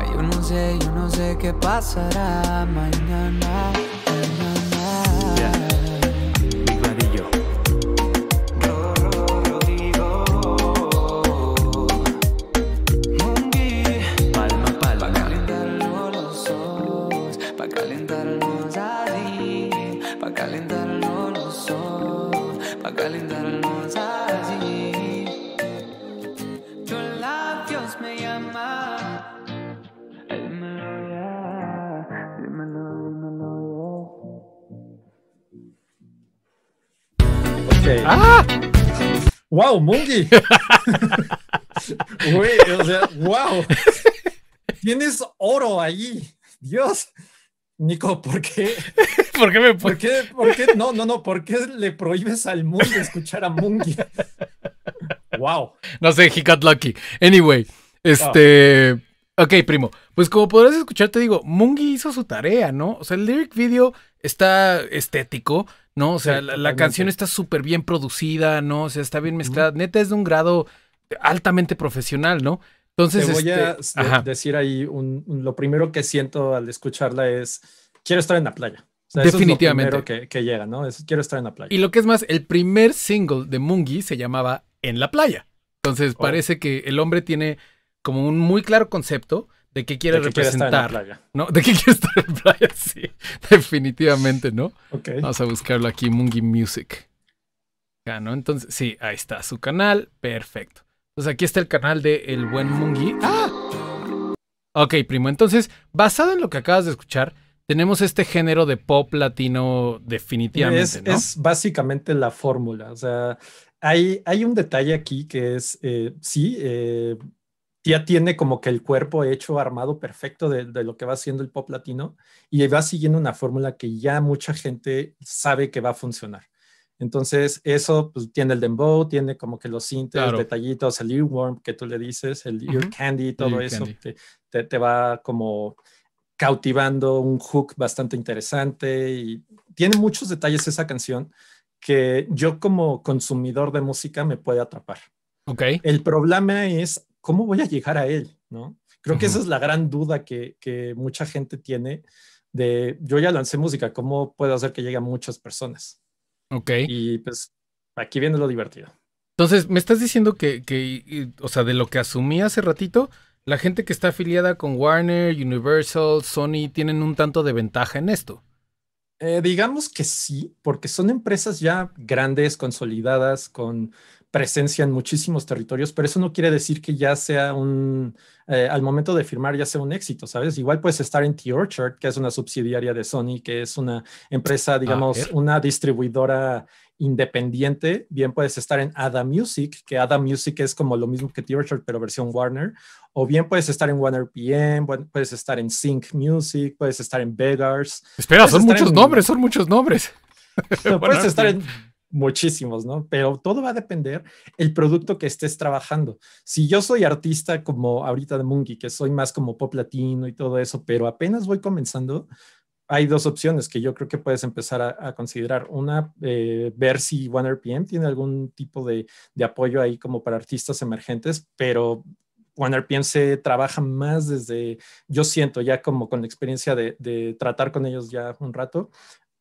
Ay, yo no sé, yo no sé qué pasará mañana. ¡Wow, Mungi! Güey, o sea, wow. Tienes oro ahí! Dios. Nico, ¿por qué? ¿Por qué me ¿Por qué? ¿Por qué? No, no, no, ¿por qué le prohíbes al mundo escuchar a Mungi? Wow. No sé, he got lucky. Anyway, este. Ok, primo. Pues como podrás escuchar, te digo, Mungi hizo su tarea, ¿no? O sea, el lyric video está estético, ¿no? O sea, la, canción está súper bien producida, ¿no? O sea, está bien mezclada. Neta es de un grado altamente profesional, ¿no? Entonces, te voy a este, decir ahí, lo primero que siento al escucharla es, quiero estar en la playa. Definitivamente. es lo primero que, llega, ¿no? quiero estar en la playa. Y lo que es más, el primer single de Mungi se llamaba En la playa. Entonces, oh. parece que el hombre tiene como un muy claro concepto de qué quiere representar. ¿no? ¿De qué quiere estar en playa? Sí, definitivamente, ¿no? Okay. Vamos a buscarlo aquí, Mungi Music. Ya, ¿no? Entonces, sí, ahí está su canal. Perfecto. Entonces aquí está el canal de El Buen Mungi. ¡Ah! Ok, primo. Entonces, basado en lo que acabas de escuchar, tenemos este género de pop latino definitivamente. Es, ¿no? es básicamente la fórmula. O sea, hay, hay un detalle aquí que es, eh, sí, eh, ya tiene como que el cuerpo hecho, armado perfecto de, lo que va haciendo el pop latino y va siguiendo una fórmula que ya mucha gente sabe que va a funcionar. Entonces, eso pues, tiene el dembow, tiene como que los cintas, detallitos, el earworm que tú le dices, el ear candy, todo eso Te, va como cautivando un hook bastante interesante y tiene muchos detalles esa canción que yo como consumidor de música me puede atrapar. Okay. El problema es ¿cómo voy a llegar a él? ¿No? Creo que esa es la gran duda que, mucha gente tiene de, yo ya lancé música, ¿cómo puedo hacer que llegue a muchas personas? Ok. Y pues aquí viene lo divertido. Entonces, me estás diciendo que, o sea, de lo que asumí hace ratito, la gente que está afiliada con Warner, Universal, Sony, tienen un tanto de ventaja en esto. Eh, digamos que sí, porque son empresas ya grandes, consolidadas, con presencia en muchísimos territorios, pero eso no quiere decir que ya sea un, eh, al momento de firmar ya sea un éxito, ¿sabes? Igual puedes estar en T-Orchard, que es una subsidiaria de Sony, que es una empresa, ah, digamos, una distribuidora independiente, bien puedes estar en Ada Music, que Ada Music es como lo mismo que T-Orchard, pero versión Warner, o bien puedes estar en Warner PM, puedes estar en Sync Music, puedes estar en Beggars. Espera, son muchos nombres, son muchos nombres. puedes estar en muchísimos, ¿no? Pero todo va a depender el producto que estés trabajando. Si yo soy artista como ahorita de Monkey, que soy más como pop latino y todo eso, pero apenas voy comenzando, hay dos opciones que yo creo que puedes empezar a, considerar. Una, eh, ver si OneRPM tiene algún tipo de, apoyo ahí como para artistas emergentes, pero OneRPM se trabaja más desde, yo siento ya como con la experiencia de, tratar con ellos ya un rato,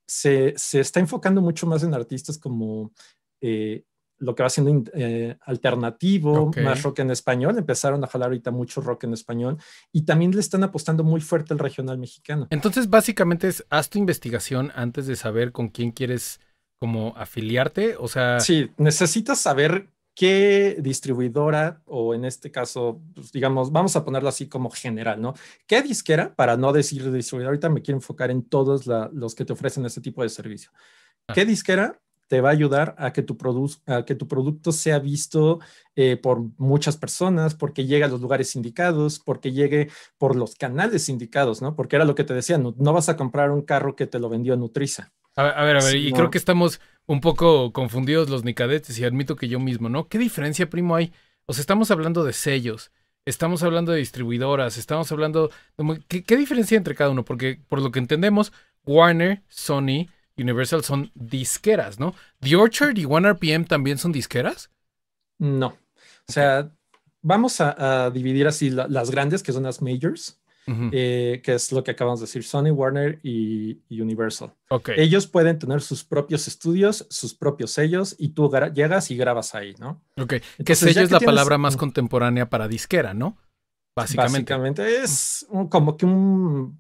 se, está enfocando mucho más en artistas como eh, lo que va siendo eh, alternativo, más rock en español. Empezaron a jalar ahorita mucho rock en español y también le están apostando muy fuerte al regional mexicano. Entonces, básicamente es, haz tu investigación antes de saber con quién quieres como afiliarte, o sea... Sí, necesitas saber ¿qué distribuidora o en este caso, pues, digamos, vamos a ponerlo así como general, ¿no? ¿Qué disquera, para no decir distribuidora, ahorita me quiero enfocar en todos los que te ofrecen ese tipo de servicio, ah. ¿qué disquera te va a ayudar a que tu, a que tu producto sea visto eh, por muchas personas, porque llegue a los lugares indicados, porque llegue por los canales indicados, ¿no? Porque era lo que te decían, no, vas a comprar un carro que te lo vendió Nutriza. A ver, a ver, y creo que estamos un poco confundidos los nicadetes y admito que yo mismo, ¿no? ¿Qué diferencia, primo, hay? O sea, estamos hablando de sellos, estamos hablando de distribuidoras, estamos hablando... ¿Qué, diferencia entre cada uno? Porque por lo que entendemos, Warner, Sony, Universal son disqueras, ¿no? ¿The Orchard y Warner también son disqueras? No. O sea, vamos a, dividir así las grandes, que son las majors, eh, que es lo que acabamos de decir, Sony, Warner y, Universal. Ellos pueden tener sus propios estudios, sus propios sellos, y tú llegas y grabas ahí, ¿no? Ok, que sello es la palabra más contemporánea para disquera, ¿no? Básicamente. Básicamente es como que un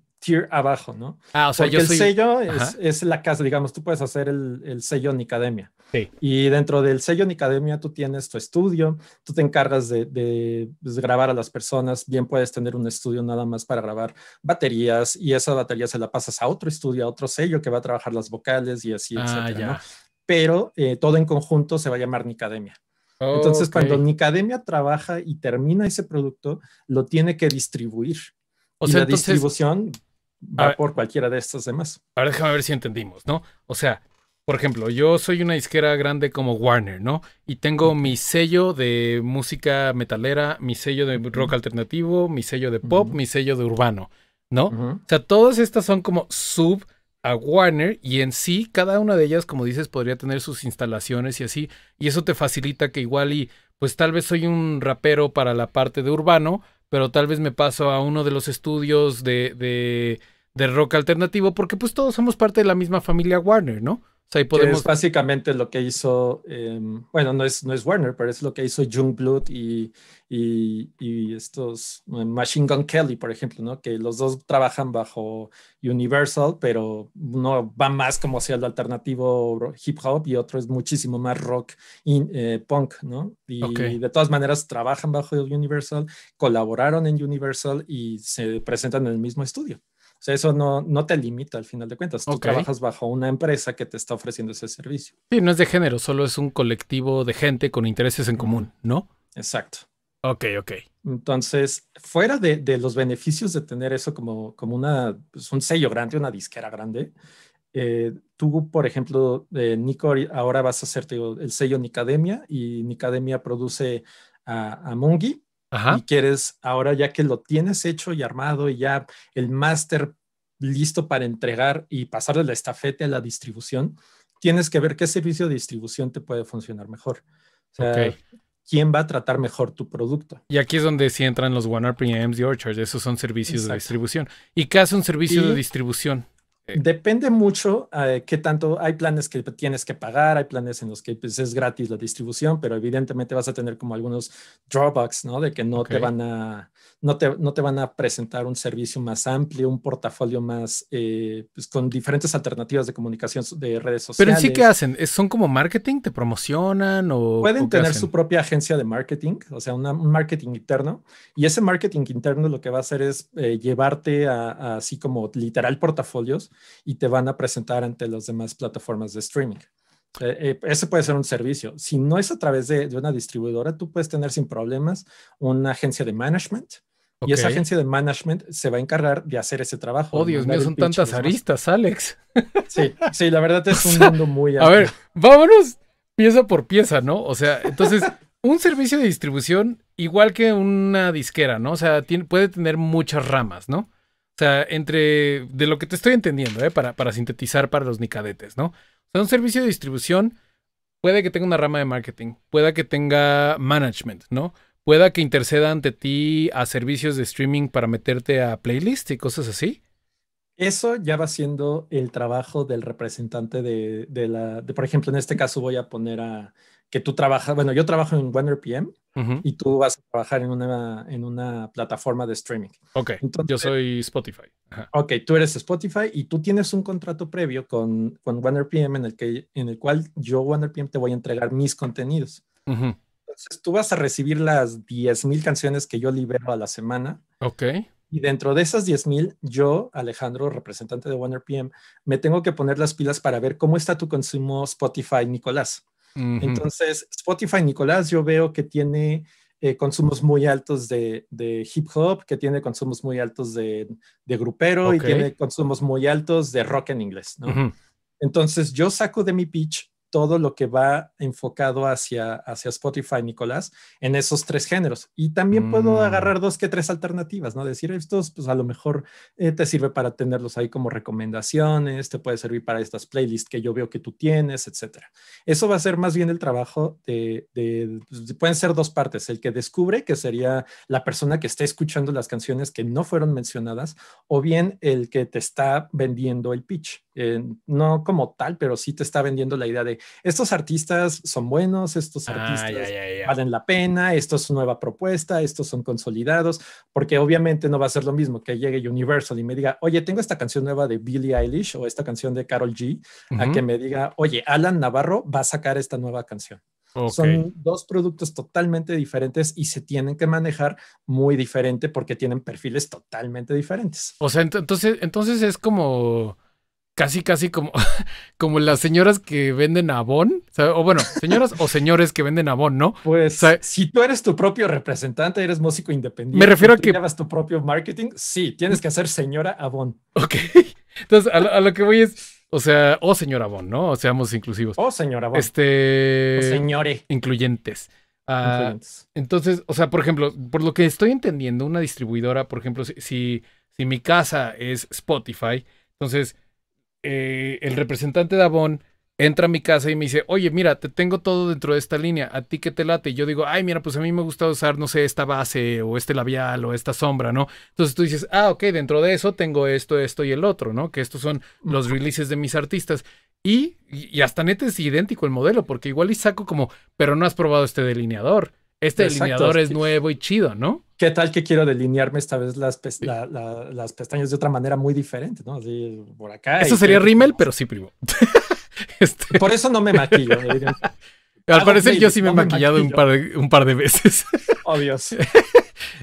abajo, ¿no? Ah, o sea, Porque yo el sello es, la casa, digamos, tú puedes hacer el, sello Nicademia. Sí. Y dentro del sello Nicademia tú tienes tu estudio, tú te encargas de, pues, grabar a las personas, bien puedes tener un estudio nada más para grabar baterías y esa batería se la pasas a otro estudio, a otro sello que va a trabajar las vocales y así, ah, etcétera, Pero eh, todo en conjunto se va a llamar Nicademia. Entonces, cuando Nicademia trabaja y termina ese producto, lo tiene que distribuir. O sea, la distribución va por cualquiera de estas demás. Ahora déjame ver si entendimos, ¿no? O sea, por ejemplo, yo soy una disquera grande como Warner, ¿no? Y tengo mi sello de música metalera, mi sello de rock alternativo, mi sello de pop, mi sello de urbano, ¿no? O sea, todas estas son como sub Warner y en sí cada una de ellas, como dices, podría tener sus instalaciones y así, y eso te facilita que igual y pues tal vez soy un rapero para la parte de urbano, pero tal vez me paso a uno de los estudios de, de, de rock alternativo, porque pues todos somos parte de la misma familia Warner, ¿no? Es básicamente lo que hizo, em, bueno, no es, no es Warner, pero es lo que hizo Jung y, y, estos eh, Machine Gun Kelly, por ejemplo, ¿no? Que los dos trabajan bajo Universal, pero uno va más como hacia el alternativo hip hop y otro es muchísimo más rock y eh, punk, ¿no? Y de todas maneras trabajan bajo Universal, colaboraron en Universal y se presentan en el mismo estudio. O sea, eso no, no te limita al final de cuentas. Tú trabajas bajo una empresa que te está ofreciendo ese servicio. Sí, no es de género, solo es un colectivo de gente con intereses en común, ¿no? Exacto. Ok, ok. Entonces, fuera de, los beneficios de tener eso como, como una, pues, un sello grande, una disquera grande, eh, tú, por ejemplo, eh, Nico, ahora vas a hacer el sello Nicademia y Nicademia produce a, a Mongi, Ajá. y quieres ahora ya que lo tienes hecho y armado y ya el máster listo para entregar y pasarle la estafeta a la distribución, tienes que ver qué servicio de distribución te puede funcionar mejor. O sea, ¿Quién va a tratar mejor tu producto? Y aquí es donde sí entran los OneRPMs y Orchard. Esos son servicios de distribución. ¿Y qué hace un servicio de distribución? Depende mucho eh, qué tanto hay planes que tienes que pagar, hay planes en los que pues, es gratis la distribución, pero evidentemente vas a tener como algunos drawbacks, ¿no? De que no te van a no te, van a presentar un servicio más amplio, un portafolio más eh, pues con diferentes alternativas de comunicación de redes sociales. Pero en sí, ¿qué hacen? ¿Son como marketing? ¿Te promocionan? o Pueden tener su propia agencia de marketing, o sea, un marketing interno. Y ese marketing interno lo que va a hacer es eh, llevarte así como literal portafolios y te van a presentar ante las demás plataformas de streaming. Eh, eh, ese puede ser un servicio. Si no es a través de, una distribuidora, tú puedes tener sin problemas una agencia de management. Y esa agencia de management se va a encargar de hacer ese trabajo. Oh, Dios mío, son tantas aristas, Alex. Sí, sí, la verdad es un mundo muy A ver, vámonos pieza por pieza, ¿no? O sea, entonces, un servicio de distribución igual que una disquera, ¿no? O sea, puede tener muchas ramas, ¿no? O sea, entre, de lo que te estoy entendiendo, ¿eh? Para, para sintetizar para los nicadetes, ¿no? un servicio de distribución puede que tenga una rama de marketing, pueda que tenga management, ¿no? Pueda que interceda ante ti a servicios de streaming para meterte a playlist y cosas así. Eso ya va siendo el trabajo del representante de, de la, por ejemplo, en este caso voy a poner a, que tú trabajas, bueno, yo trabajo en OneRPM y tú vas a trabajar en una, en una plataforma de streaming. Ok, yo soy Spotify. Ok, tú eres Spotify y tú tienes un contrato previo con, con PM en el, que, en el cual yo, PM te voy a entregar mis contenidos. Entonces tú vas a recibir las 10.000 canciones que yo libero a la semana. Ok. Y dentro de esas 10.000, yo, Alejandro, representante de PM, me tengo que poner las pilas para ver cómo está tu consumo Spotify, Nicolás. Entonces, Spotify, Nicolás, yo veo que tiene eh, consumos muy altos de, hip hop, que tiene consumos muy altos de, grupero y tiene consumos muy altos de rock en inglés, Entonces, yo saco de mi pitch todo lo que va enfocado hacia, hacia Spotify, Nicolás, en esos tres géneros. Y también puedo mm. agarrar dos que tres alternativas, ¿no? Decir, estos, pues a lo mejor eh, te sirve para tenerlos ahí como recomendaciones, te puede servir para estas playlists que yo veo que tú tienes, etcétera. Eso va a ser más bien el trabajo pues, de, pueden ser dos partes, el que descubre, que sería la persona que está escuchando las canciones que no fueron mencionadas, o bien el que te está vendiendo el pitch. Eh, no como tal, pero sí te está vendiendo la idea de estos artistas son buenos, estos ah, artistas valen la pena, esto es nueva propuesta, estos son consolidados, porque obviamente no va a ser lo mismo que llegue Universal y me diga, oye, tengo esta canción nueva de Billie Eilish o esta canción de Carol G, a que me diga, oye, Alan Navarro va a sacar esta nueva canción. Son dos productos totalmente diferentes y se tienen que manejar muy diferente porque tienen perfiles totalmente diferentes. O sea, entonces, entonces es como casi, casi como, como las señoras que venden abón. O, bueno, señoras o señores que venden abón, ¿no? Pues si tú eres tu propio representante, eres músico independiente. Me refiero a que. llevas tu propio marketing. Sí, tienes que hacer señora abón. Ok. Entonces, a, lo que voy es. O sea, o señora abón, ¿no? O seamos inclusivos. O señora abón. Este. señores ah, Incluyentes. Entonces, o sea, por ejemplo, por lo que estoy entendiendo, una distribuidora, por ejemplo, si, si mi casa es Spotify, entonces eh, el representante de Avon entra a mi casa y me dice, oye, mira, te tengo todo dentro de esta línea, a ti que te late. Y yo digo, ay, mira, pues a mí me gusta usar, no sé, esta base o este labial o esta sombra, ¿no? Entonces tú dices, ah, ok, dentro de eso tengo esto, esto y el otro, ¿no? Que estos son los releases de mis artistas. Y, y hasta neta es idéntico el modelo, porque igual y saco como, pero no has probado este delineador este delineador es nuevo y chido, ¿no? ¿Qué tal que quiero delinearme esta vez las, las pestañas de otra manera muy diferente, ¿no? Así por acá. Eso sería pero sí, primo. Este por eso no me maquillo. Al parecer yo sí me he maquillado un, par, de veces. Obvio.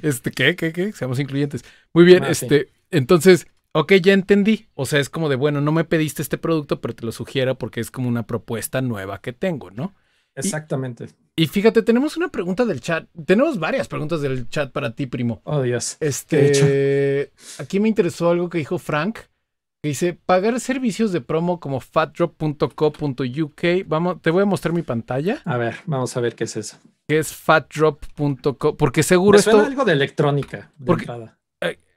este, ¿qué? ¿Qué? ¿Qué? Seamos incluyentes. Muy bien, ah, este, entonces, ok, ya entendí. O sea, es como de, bueno, no me pediste este producto, pero te lo sugiero porque es como una propuesta nueva que tengo, ¿no? Exactamente. Y, fíjate, tenemos una pregunta del chat. Tenemos varias preguntas del chat para ti, primo. Oh, Dios. Este, aquí me interesó algo que dijo Frank. Que dice, pagar servicios de promo como fatdrop.co.uk. Vamos, te voy a mostrar mi pantalla. A ver, vamos a ver qué es eso. Que es fatdrop.co. Porque seguro me suena algo de electrónica. porque,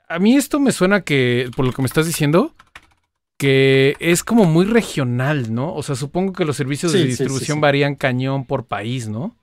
a mí esto me suena que, por lo que me estás diciendo, que es como muy regional, ¿no? O sea, supongo que los servicios de distribución varían cañón por país, ¿no?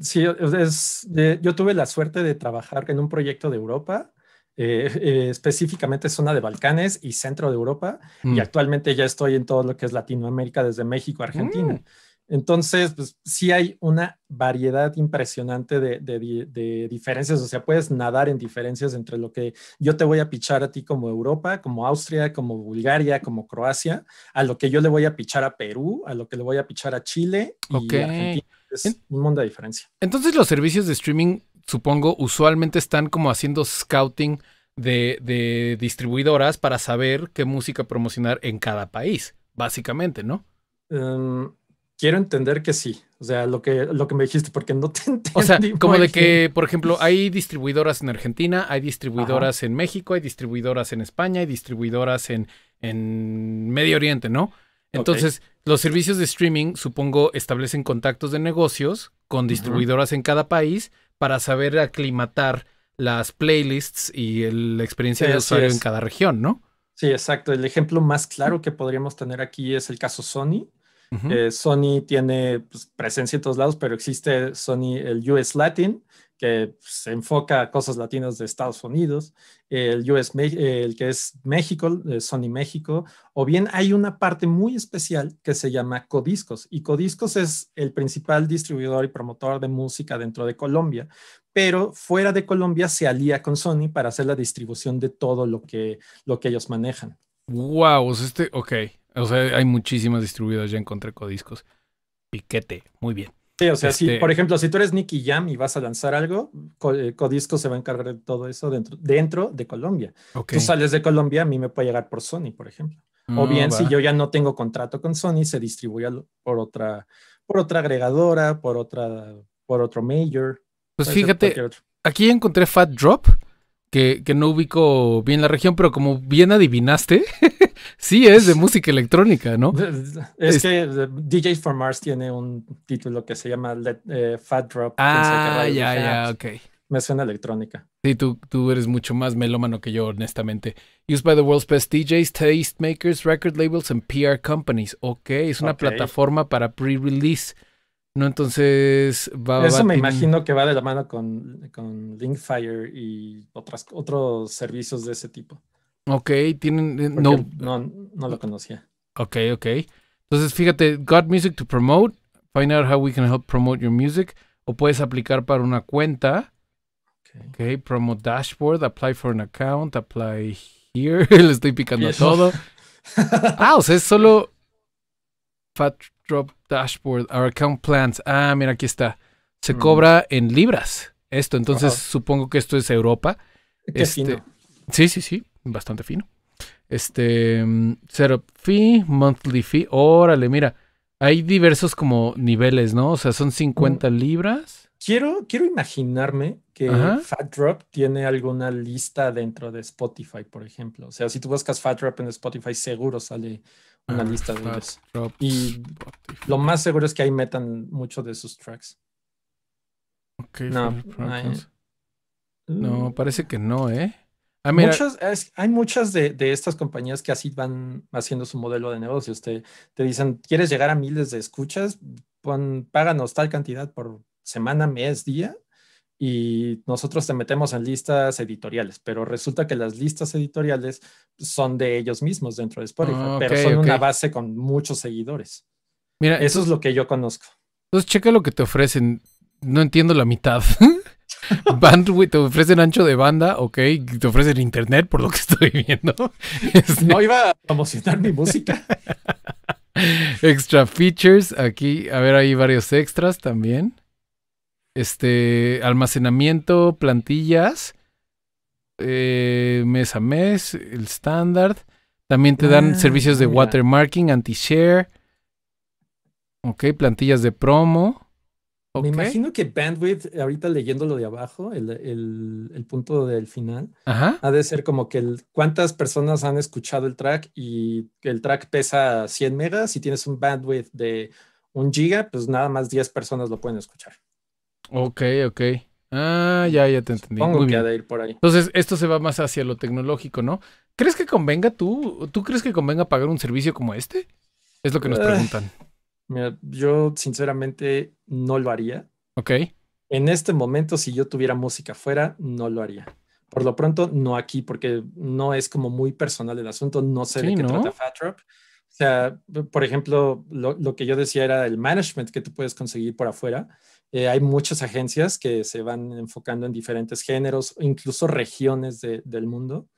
Sí, yo tuve la suerte de trabajar en un proyecto de Europa, eh, eh, específicamente zona de Balcanes y centro de Europa, y mm. actualmente ya estoy en todo lo que es Latinoamérica, desde México a Argentina. Mm. Entonces, pues sí hay una variedad impresionante de, diferencias, o sea, puedes nadar en diferencias entre lo que yo te voy a pichar a ti como Europa, como Austria, como Bulgaria, como Croacia, a lo que yo le voy a pichar a Perú, a lo que le voy a pichar a Chile y okay. Argentina. Es un mundo de diferencia. Entonces los servicios de streaming, supongo, usualmente están como haciendo scouting de, distribuidoras para saber qué música promocionar en cada país, básicamente, ¿no? Em, quiero entender que sí. O sea, lo que, lo que me dijiste, porque no te entiendo. O sea, como de que, por ejemplo, hay distribuidoras en Argentina, hay distribuidoras en México, hay distribuidoras en España, hay distribuidoras en, en Medio Oriente, ¿no? Entonces, los servicios de streaming, supongo, establecen contactos de negocios con distribuidoras en cada país para saber aclimatar las playlists y la experiencia de usuario en cada región, ¿no? Sí, exacto. El ejemplo más claro que podríamos tener aquí es el caso Sony eh, Sony tiene pues, presencia en todos lados, pero existe Sony, el US Latin, que pues, se enfoca a cosas latinas de Estados Unidos, el, US, el que es México, eh, Sony México, o bien hay una parte muy especial que se llama Codiscos, y Codiscos es el principal distribuidor y promotor de música dentro de Colombia, pero fuera de Colombia se alía con Sony para hacer la distribución de todo lo que, lo que ellos manejan. Wow, este, ok, o sea, hay muchísimas distribuidas, ya encontré codiscos. Piquete, muy bien. Sí, o sea, si, este por ejemplo, si tú eres Nicky Jam y vas a lanzar algo, eh, Codisco se va a encargar de todo eso dentro, dentro de Colombia. Tú sales de Colombia, a mí me puede llegar por Sony, por ejemplo. o mm, bien, si yo ya no tengo contrato con Sony, se distribuye por otra, por otra agregadora, por otra, por otro major. Pues fíjate, aquí encontré Fat Drop, que, no ubico bien la región, pero como bien adivinaste, sí es de música electrónica, ¿no? Es, que eh, DJs for Mars tiene un título que se llama eh, Fat Drop. Ah, ya, ya, ah, ok. Pues, me suena electrónica. Sí, tú, tú eres mucho más melómano que yo, honestamente. Used by the world's best DJs, tastemakers, record labels and PR companies. Ok, es una plataforma para pre-release. No, entonces va. Eso me imagino que va de la mano con, con Linkfire y otras, otros servicios de ese tipo. Ok, tienen. Eh, no, no, lo conocía. Ok, ok. Entonces, fíjate, got music to promote. Find out how we can help promote your music. O puedes aplicar para una cuenta. Ok, promote dashboard. Apply for an account. Apply here. Le estoy picando todo. ah, o sea, es solo Fat Drop Dashboard, our account plans. Ah, mira, aquí está. Se mm. cobra en libras esto, entonces supongo que esto es Europa. fino. Este, sí, sí, sí, bastante fino. Este, mm, setup fee, monthly fee, órale, mira, hay diversos como niveles, ¿no? O sea, son 50 mm. libras. Quiero, quiero imaginarme que Fat Drop tiene alguna lista dentro de Spotify, por ejemplo. O sea, si tú buscas Fat Drop en Spotify, seguro sale una ah, lista de ellos. Y lo más seguro es que ahí metan muchos de sus tracks. Ok, no, mm. parece que no, ¿eh? Ah, hay muchas de, estas compañías que así van haciendo su modelo de negocio. Te, este, te dicen, ¿quieres llegar a miles de escuchas? páganos tal cantidad por semana, mes, día y nosotros te metemos en listas editoriales, pero resulta que las listas editoriales son de ellos mismos dentro de Spotify, ah, pero son una base con muchos seguidores. Mira, eso es lo que yo conozco. Entonces checa lo que te ofrecen. No entiendo la mitad. Bandwidth, te ofrecen ancho de banda, ok, te ofrecen internet por lo que estoy viendo. Este no iba a promocionar mi música. Extra features, aquí, a ver, hay varios extras también este, almacenamiento, plantillas, eh, mes a mes, el estándar. También te dan ah, servicios de watermarking, anti-share. Ok, plantillas de promo. Me imagino que bandwidth, ahorita leyendo de abajo, el, punto del final, ha de ser como que cuántas personas han escuchado el track y el track pesa 100 megas. Si tienes un bandwidth de un giga, pues nada más 10 personas lo pueden escuchar. Ok, ok. Ah, ya, ya te entendí. Supongo que Ha de ir por ahí. Entonces, esto se va más hacia lo tecnológico, ¿no? ¿Crees que convenga tú? ¿Tú crees que convenga pagar un servicio como este? Es lo que nos eh, preguntan. Mira, yo sinceramente no lo haría. Ok. En este momento, si yo tuviera música afuera, no lo haría. Por lo pronto, no aquí, porque no es como muy personal el asunto. No sé de qué trata Fatrap. O sea, por ejemplo, lo, que yo decía era el management que tú puedes conseguir por afuera. Eh, hay muchas agencias que se van enfocando en diferentes géneros, incluso regiones del mundo.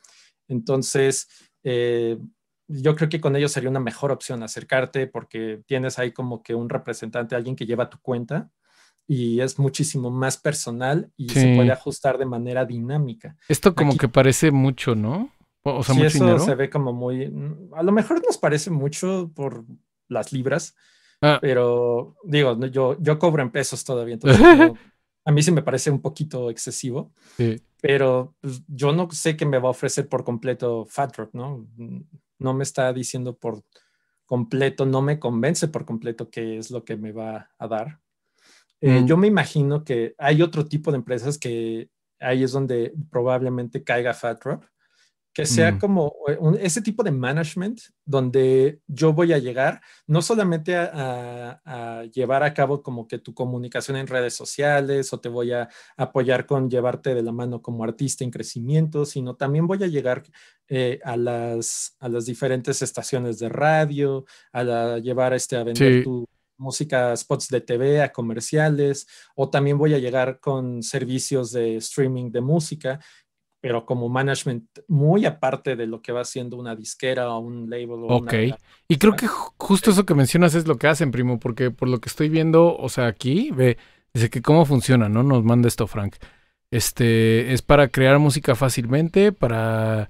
Entonces, eh, yo creo que con ellos sería una mejor opción acercarte porque tienes ahí como que un representante, alguien que lleva tu cuenta y es muchísimo más personal y se puede ajustar de manera dinámica. Esto como que parece mucho, ¿no? O sea, sí, eso se ve como muy, a lo mejor nos parece mucho por las libras, Ah. Pero digo, yo, yo cobro en pesos todavía, entonces a mí sí me parece un poquito excesivo, pero pues, yo no sé qué me va a ofrecer por completo Fatrock, ¿no? No me está diciendo por completo, no me convence por completo qué es lo que me va a dar. Eh, mm. Yo me imagino que hay otro tipo de empresas que ahí es donde probablemente caiga Fatrock que sea mm. como eh, ese tipo de management donde yo voy a llegar no solamente a, llevar a cabo como que tu comunicación en redes sociales o te voy a apoyar con llevarte de la mano como artista en crecimiento, sino también voy a llegar eh, a, las, a las diferentes estaciones de radio, a llevar este, a vender tu música, spots de TV, a comerciales, o también voy a llegar con servicios de streaming de música pero como management muy aparte de lo que va siendo una disquera o un label. O ok, y creo que justo eso que mencionas es lo que hacen, primo, porque por lo que estoy viendo, o sea, aquí ve, dice que cómo funciona, ¿no? Nos manda esto, Frank. Este, es para crear música fácilmente, para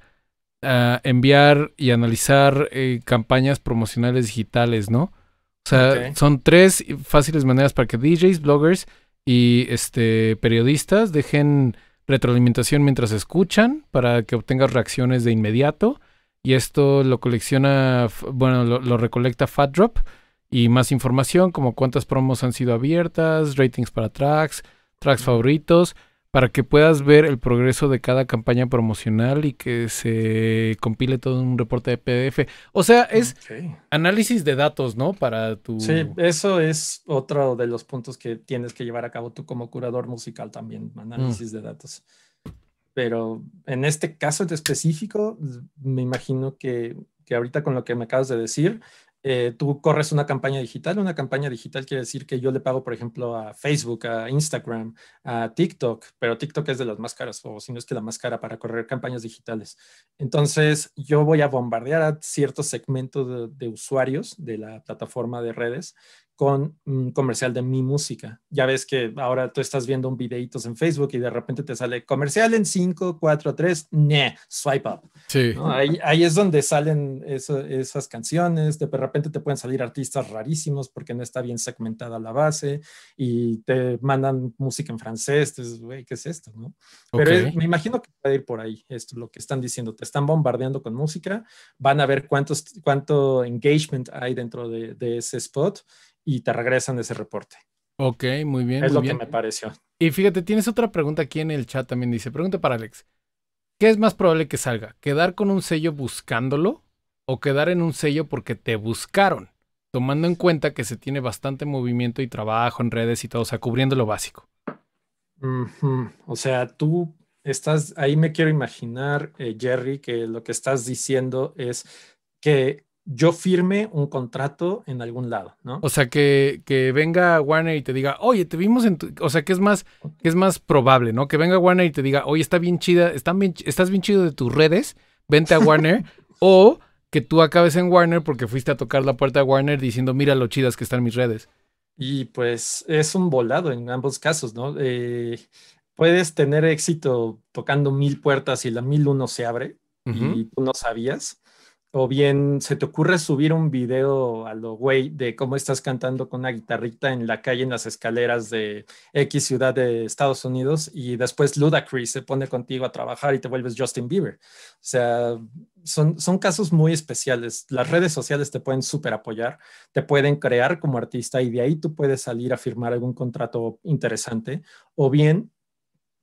ah, enviar y analizar eh, campañas promocionales digitales, ¿no? O sea, son tres fáciles maneras para que DJs, bloggers y este, periodistas dejen retroalimentación mientras escuchan para que obtengas reacciones de inmediato. Y esto lo colecciona, bueno, lo, recolecta Fat Drop y más información como cuántas promos han sido abiertas, ratings para tracks, tracks favoritos para que puedas ver el progreso de cada campaña promocional y que se compile todo en un reporte de PDF. O sea, es análisis de datos, ¿no? Para tu... Sí, eso es otro de los puntos que tienes que llevar a cabo tú como curador musical también, análisis mm. de datos. Pero en este caso en específico, me imagino que, que ahorita con lo que me acabas de decir, eh, tú corres una campaña digital. Una campaña digital quiere decir que yo le pago, por ejemplo, a Facebook, a Instagram, a TikTok, pero TikTok es de las más caras, o si no es que la más cara para correr campañas digitales. Entonces, yo voy a bombardear a ciertos segmento de usuarios de la plataforma de redes con un mm, comercial de mi música. Ya ves que ahora tú estás viendo un videitos en Facebook y de repente te sale comercial en 5, 4, 3, ne, swipe up. Ahí, es donde salen esas canciones, de repente te pueden salir artistas rarísimos porque no está bien segmentada la base y te mandan música en francés, güey, ¿qué es esto? ¿no? Pero me imagino que puede ir por ahí, esto lo que están diciendo, te están bombardeando con música, van a ver cuántos, cuánto engagement hay dentro de, de ese spot y te regresan ese reporte. Ok, muy bien. Es lo que me pareció. Y fíjate, tienes otra pregunta aquí en el chat también. Dice, pregunta para Alex. ¿Qué es más probable que salga? ¿Quedar con un sello buscándolo o quedar en un sello porque te buscaron? Tomando en cuenta que se tiene bastante movimiento y trabajo en redes y todo, o sea, cubriendo lo básico. O sea, tú estás, ahí me quiero imaginar, eh, Jerry, que lo que estás diciendo es que yo firme un contrato en algún lado, ¿no? O sea, que, que venga Warner y te diga, oye, te vimos en tu... O sea, que es más, es más probable, ¿no? Que venga Warner y te diga, oye, está bien chida, estás bien chido de tus redes, vente a Warner. o que tú acabes en Warner porque fuiste a tocar la puerta de Warner diciendo, mira lo chidas que están mis redes. Y pues es un volado en ambos casos, ¿no? Eh, puedes tener éxito tocando mil puertas y la mil uno se abre y tú no sabías o bien se te ocurre subir un video a lo güey de cómo estás cantando con una guitarrita en la calle, en las escaleras de X ciudad de Estados Unidos, y después Ludacris se pone contigo a trabajar y te vuelves Justin Bieber. O sea, son, son casos muy especiales. Las redes sociales te pueden súper apoyar, te pueden crear como artista y de ahí tú puedes salir a firmar algún contrato interesante, o bien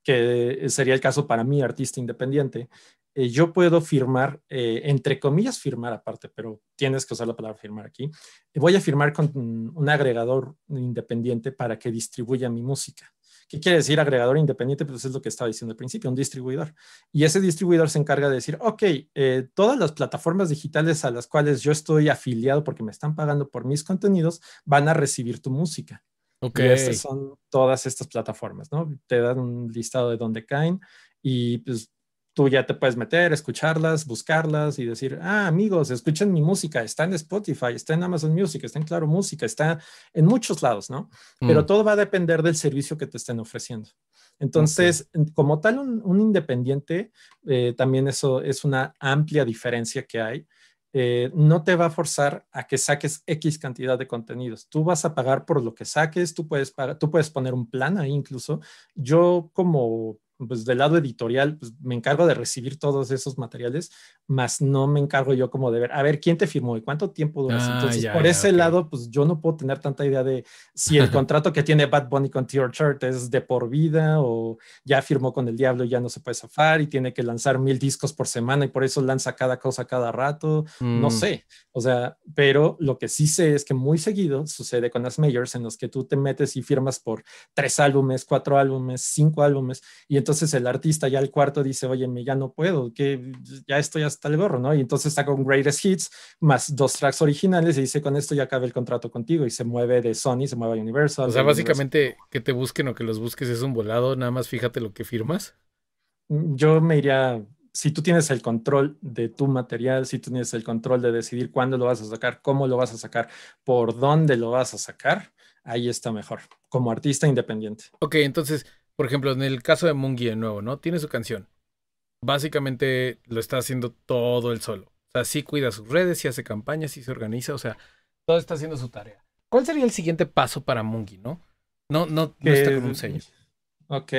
que sería el caso para mí, artista independiente, eh, yo puedo firmar, eh, entre comillas firmar aparte, pero tienes que usar la palabra firmar aquí, voy a firmar con un agregador independiente para que distribuya mi música. ¿Qué quiere decir agregador independiente? Pues es lo que estaba diciendo al principio, un distribuidor. Y ese distribuidor se encarga de decir, ok, eh, todas las plataformas digitales a las cuales yo estoy afiliado porque me están pagando por mis contenidos van a recibir tu música. Ok. estas son todas estas plataformas, ¿no? Te dan un listado de dónde caen y pues tú ya te puedes meter, escucharlas, buscarlas y decir, ah, amigos, escuchen mi música, está en Spotify, está en Amazon Music, está en Claro Música, está en muchos lados, ¿no? Pero mm. todo va a depender del servicio que te estén ofreciendo. Entonces, como tal, un, independiente, eh, también eso es una amplia diferencia que hay. Eh, no te va a forzar a que saques X cantidad de contenidos. Tú vas a pagar por lo que saques, tú puedes, tú puedes poner un plan ahí incluso. Yo como pues del lado editorial, pues me encargo de recibir todos esos materiales, más no me encargo yo como de ver, a ver, ¿quién te firmó y cuánto tiempo duras? Ah, entonces, por ese lado, pues yo no puedo tener tanta idea de si el contrato que tiene Bad Bunny con Tier Chart es de por vida o ya firmó con el diablo y ya no se puede zafar y tiene que lanzar mil discos por semana y por eso lanza cada cosa cada rato, no mm. sé. O sea, pero lo que sí sé es que muy seguido sucede con las majors en los que tú te metes y firmas por tres álbumes, cuatro álbumes, cinco álbumes y entonces entonces el artista ya al cuarto dice, oye, ya no puedo, que ya estoy hasta el gorro, ¿no? Y entonces saca un Greatest Hits más dos tracks originales y dice, con esto ya acaba el contrato contigo y se mueve de Sony, se mueve a Universal. O sea, básicamente que te busquen o que los busques es un volado, nada más fíjate lo que firmas. Mm, yo me iría si tú tienes el control de tu material, si tú tienes el control de decidir cuándo lo vas a sacar, cómo lo vas a sacar, por dónde lo vas a sacar, ahí está mejor, como artista independiente. Ok, entonces, por ejemplo, en el caso de Mungi de nuevo, ¿no? Tiene su canción. Básicamente lo está haciendo todo él solo. O sea, sí cuida sus redes, sí hace campañas, sí se organiza, o sea, todo está haciendo su tarea. ¿Cuál sería el siguiente paso para Mungi, no? No, no, no está con un sello. Ok.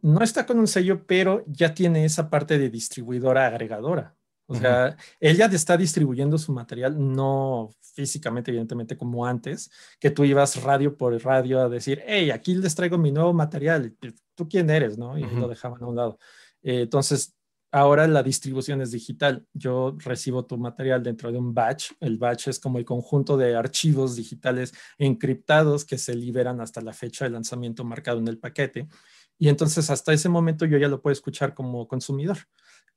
No está con un sello, pero ya tiene esa parte de distribuidora agregadora. O sea, ella te está distribuyendo su material, no físicamente, evidentemente, como antes, que tú ibas radio por radio a decir, hey, aquí les traigo mi nuevo material, tú quién eres, ¿no? Y lo dejaban a un lado. Eh, entonces, ahora la distribución es digital. Yo recibo tu material dentro de un batch. El batch es como el conjunto de archivos digitales encriptados que se liberan hasta la fecha de lanzamiento marcado en el paquete. Y entonces, hasta ese momento, yo ya lo puedo escuchar como consumidor.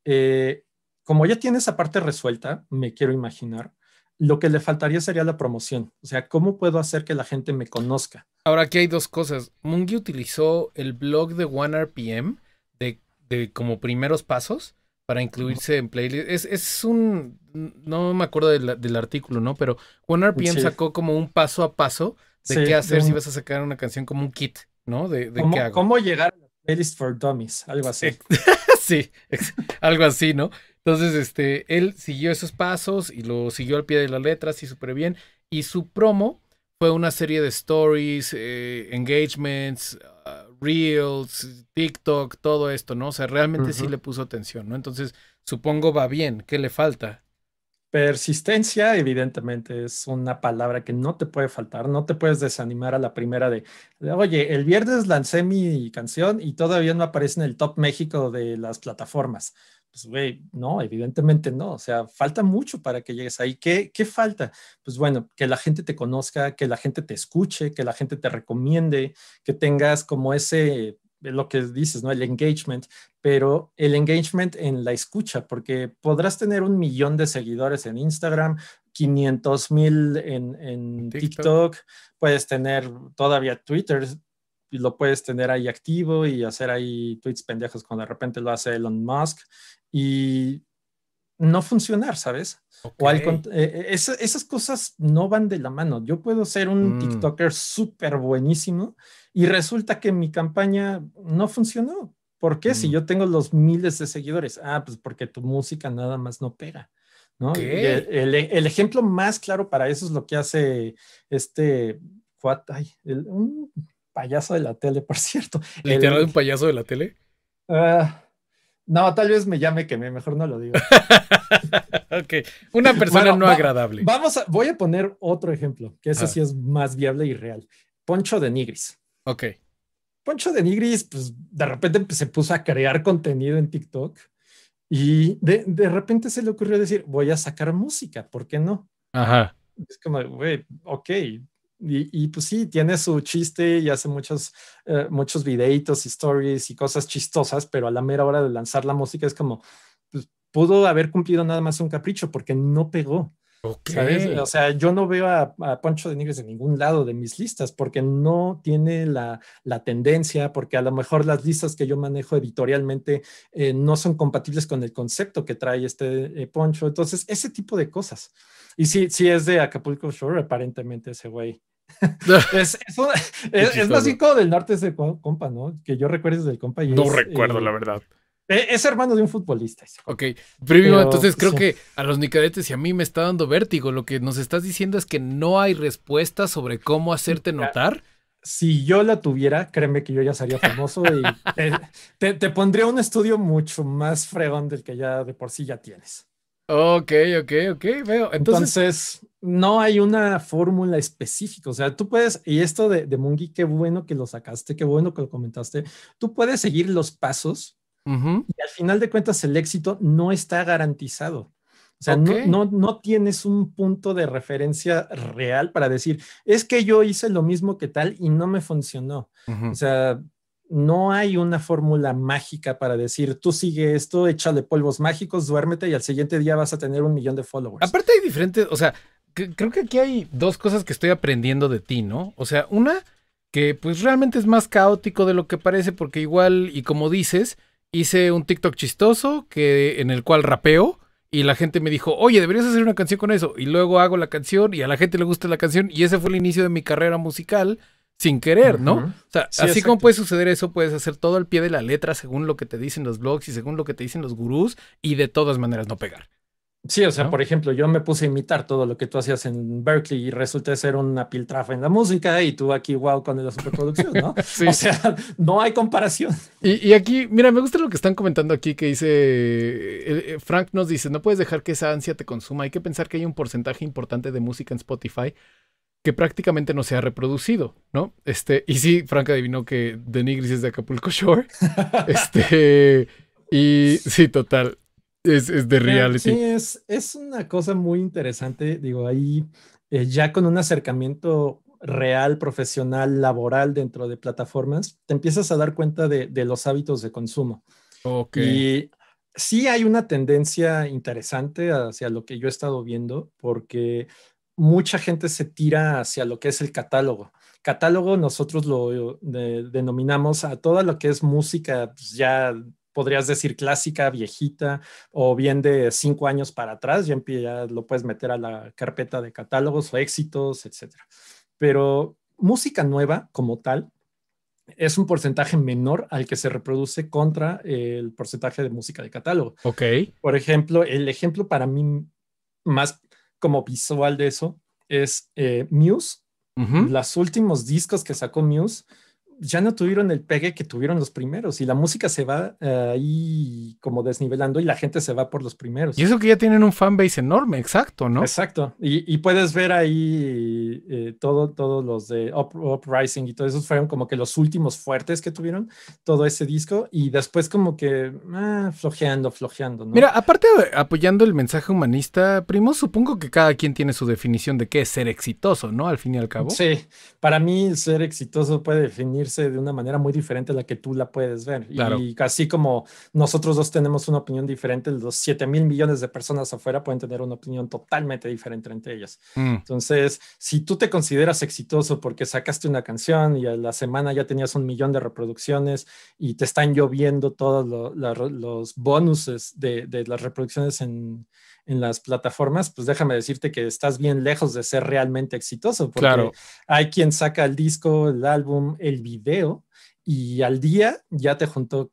Eh, como ya tiene esa parte resuelta, me quiero imaginar, lo que le faltaría sería la promoción. O sea, ¿cómo puedo hacer que la gente me conozca? Ahora aquí hay dos cosas. Mungi utilizó el blog de OneRPM de, de como primeros pasos para incluirse en playlist. Es, un. No me acuerdo del artículo, ¿no? Pero OneRPM rpm sacó como un paso a paso de qué hacer si vas a sacar una canción como un kit, ¿no? De, cómo, llegar a playlist for dummies? Algo así. sí, algo así, ¿no? Entonces, este, él siguió esos pasos y lo siguió al pie de la letra, y súper bien. Y su promo fue una serie de stories, eh, engagements, ah, reels, TikTok, todo esto, ¿no? O sea, realmente sí le puso atención, ¿no? Entonces, supongo va bien. ¿Qué le falta? Persistencia, evidentemente, es una palabra que no te puede faltar, no te puedes desanimar a la primera de, oye, el viernes lancé mi canción y todavía no aparece en el top México de las plataformas. Pues, güey, no, evidentemente no. O sea, falta mucho para que llegues ahí. ¿Qué, falta? Pues bueno, que la gente te conozca, que la gente te escuche, que la gente te recomiende, que tengas como ese eh, lo que dices, ¿no? El engagement, pero el engagement en la escucha, porque podrás tener un millón de seguidores en Instagram, 500 mil en, TikTok. puedes tener todavía Twitter, pues, lo puedes tener ahí activo y hacer ahí tweets pendejos cuando de repente lo hace Elon Musk y no funcionar, ¿sabes? O eh, eh, esas cosas no van de la mano. Yo puedo ser un mm. TikToker súper buenísimo y resulta que mi campaña no funcionó. ¿Por qué? Si mm. yo tengo los miles de seguidores. Ah, pues porque tu música nada más no pega. ¿no? El, ejemplo más claro para eso es lo que hace este, ay, payaso de la tele, por cierto. ¿Literal un payaso de la tele? Ah, no, tal vez me llame que mejor no lo digo. ok, una persona no agradable. Vamos a, voy a poner otro ejemplo, que ese sí es más viable y real. Poncho de Nigris. Ok. Poncho de Nigris, pues de repente pues, se puso a crear contenido en TikTok y de, de, repente se le ocurrió decir, voy a sacar música, ¿por qué no? Ajá. Es como, güey, ok, y, pues sí, tiene su chiste y hace muchos, eh, muchos videitos y stories y cosas chistosas, pero a la mera hora de lanzar la música es como, pues, pudo haber cumplido nada más un capricho porque no pegó. ¿sabes? O sea, yo no veo a, Poncho de Negres en ningún lado de mis listas porque no tiene la, tendencia, porque a lo mejor las listas que yo manejo editorialmente eh, no son compatibles con el concepto que trae este eh, Poncho. Entonces, ese tipo de cosas. Y sí, sí es de Acapulco Shore, aparentemente, ese güey. es, es, del norte ese compa, ¿no? Que yo recuerdo del compa. Y no recuerdo, eh, la verdad. E, es hermano de un futbolista. ok, primo, entonces creo que a los nicadetes y a mí me está dando vértigo. Lo que nos estás diciendo es que no hay respuesta sobre cómo hacerte notar. Si yo la tuviera, créeme que yo ya sería famoso y te, te pondría un estudio mucho más fregón del que ya de por sí ya tienes. Ok, ok, ok, veo. Entonces, no hay una fórmula específica. O sea, tú puedes, y esto de, de Mungi, qué bueno que lo sacaste, qué bueno que lo comentaste. Tú puedes seguir los pasos y al final de cuentas el éxito no está garantizado. O sea, no, no, tienes un punto de referencia real para decir, es que yo hice lo mismo que tal y no me funcionó. O sea, no hay una fórmula mágica para decir, tú sigue esto, échale polvos mágicos, duérmete y al siguiente día vas a tener un millón de followers. Aparte hay diferentes, o sea, creo que aquí hay dos cosas que estoy aprendiendo de ti, ¿no? O sea, una que pues realmente es más caótico de lo que parece porque igual, y como dices, hice un TikTok chistoso que, en el cual rapeo y la gente me dijo, oye, deberías hacer una canción con eso. Y luego hago la canción y a la gente le gusta la canción y ese fue el inicio de mi carrera musical sin querer, ¿no? O sea, así como puede suceder eso, puedes hacer todo al pie de la letra según lo que te dicen los blogs y según lo que te dicen los gurús y de todas maneras no pegar. Sí, o sea, por ejemplo, yo me puse a imitar todo lo que tú hacías en Berkeley y resulté ser una piltrafa en la música y tú aquí, wow, con la superproducción, ¿no? O sea, no hay comparación. Y, aquí, mira, me gusta lo que están comentando aquí que dice, eh, eh, Frank nos dice, no puedes dejar que esa ansia te consuma, hay que pensar que hay un porcentaje importante de música en Spotify que prácticamente no se ha reproducido, ¿no? Este, y sí, Frank adivinó que The es de Acapulco Shore. este, y sí, total. Es, es de reality. Sí, es, es, una cosa muy interesante. Digo, ahí eh, ya con un acercamiento real, profesional, laboral dentro de plataformas, te empiezas a dar cuenta de, los hábitos de consumo. Y sí hay una tendencia interesante hacia lo que yo he estado viendo, porque mucha gente se tira hacia lo que es el catálogo. Catálogo nosotros lo eh, denominamos a toda lo que es música pues, ya podrías decir clásica, viejita, o bien de cinco años para atrás, ya, ya lo puedes meter a la carpeta de catálogos o éxitos, etc. Pero música nueva como tal es un porcentaje menor al que se reproduce contra el porcentaje de música de catálogo. Ok. Por ejemplo, el ejemplo para mí más como visual de eso es eh, Muse. Los últimos discos que sacó Muse ya no tuvieron el pegue que tuvieron los primeros y la música se va eh, ahí como desnivelando y la gente se va por los primeros. Y eso que ya tienen un fanbase enorme, exacto, ¿no? Exacto. Y, puedes ver ahí eh, todo, todos los de Up, Uprising y todos esos fueron como que los últimos fuertes que tuvieron todo ese disco y después como que ah, flojeando, flojeando. ¿no? Mira, aparte apoyando el mensaje humanista, primo, supongo que cada quien tiene su definición de qué es ser exitoso, ¿no? Al fin y al cabo. Sí, para mí ser exitoso puede definir de una manera muy diferente a la que tú la puedes ver. Y así como nosotros dos tenemos una opinión diferente, los 7 mil millones de personas afuera pueden tener una opinión totalmente diferente entre ellas. Mm. Entonces, si tú te consideras exitoso porque sacaste una canción y a la semana ya tenías un millón de reproducciones y te están lloviendo todos los bonuses de, de las reproducciones en, en las plataformas, pues déjame decirte que estás bien lejos de ser realmente exitoso, porque claro. hay quien saca el disco, el álbum, el video, y al día ya te juntó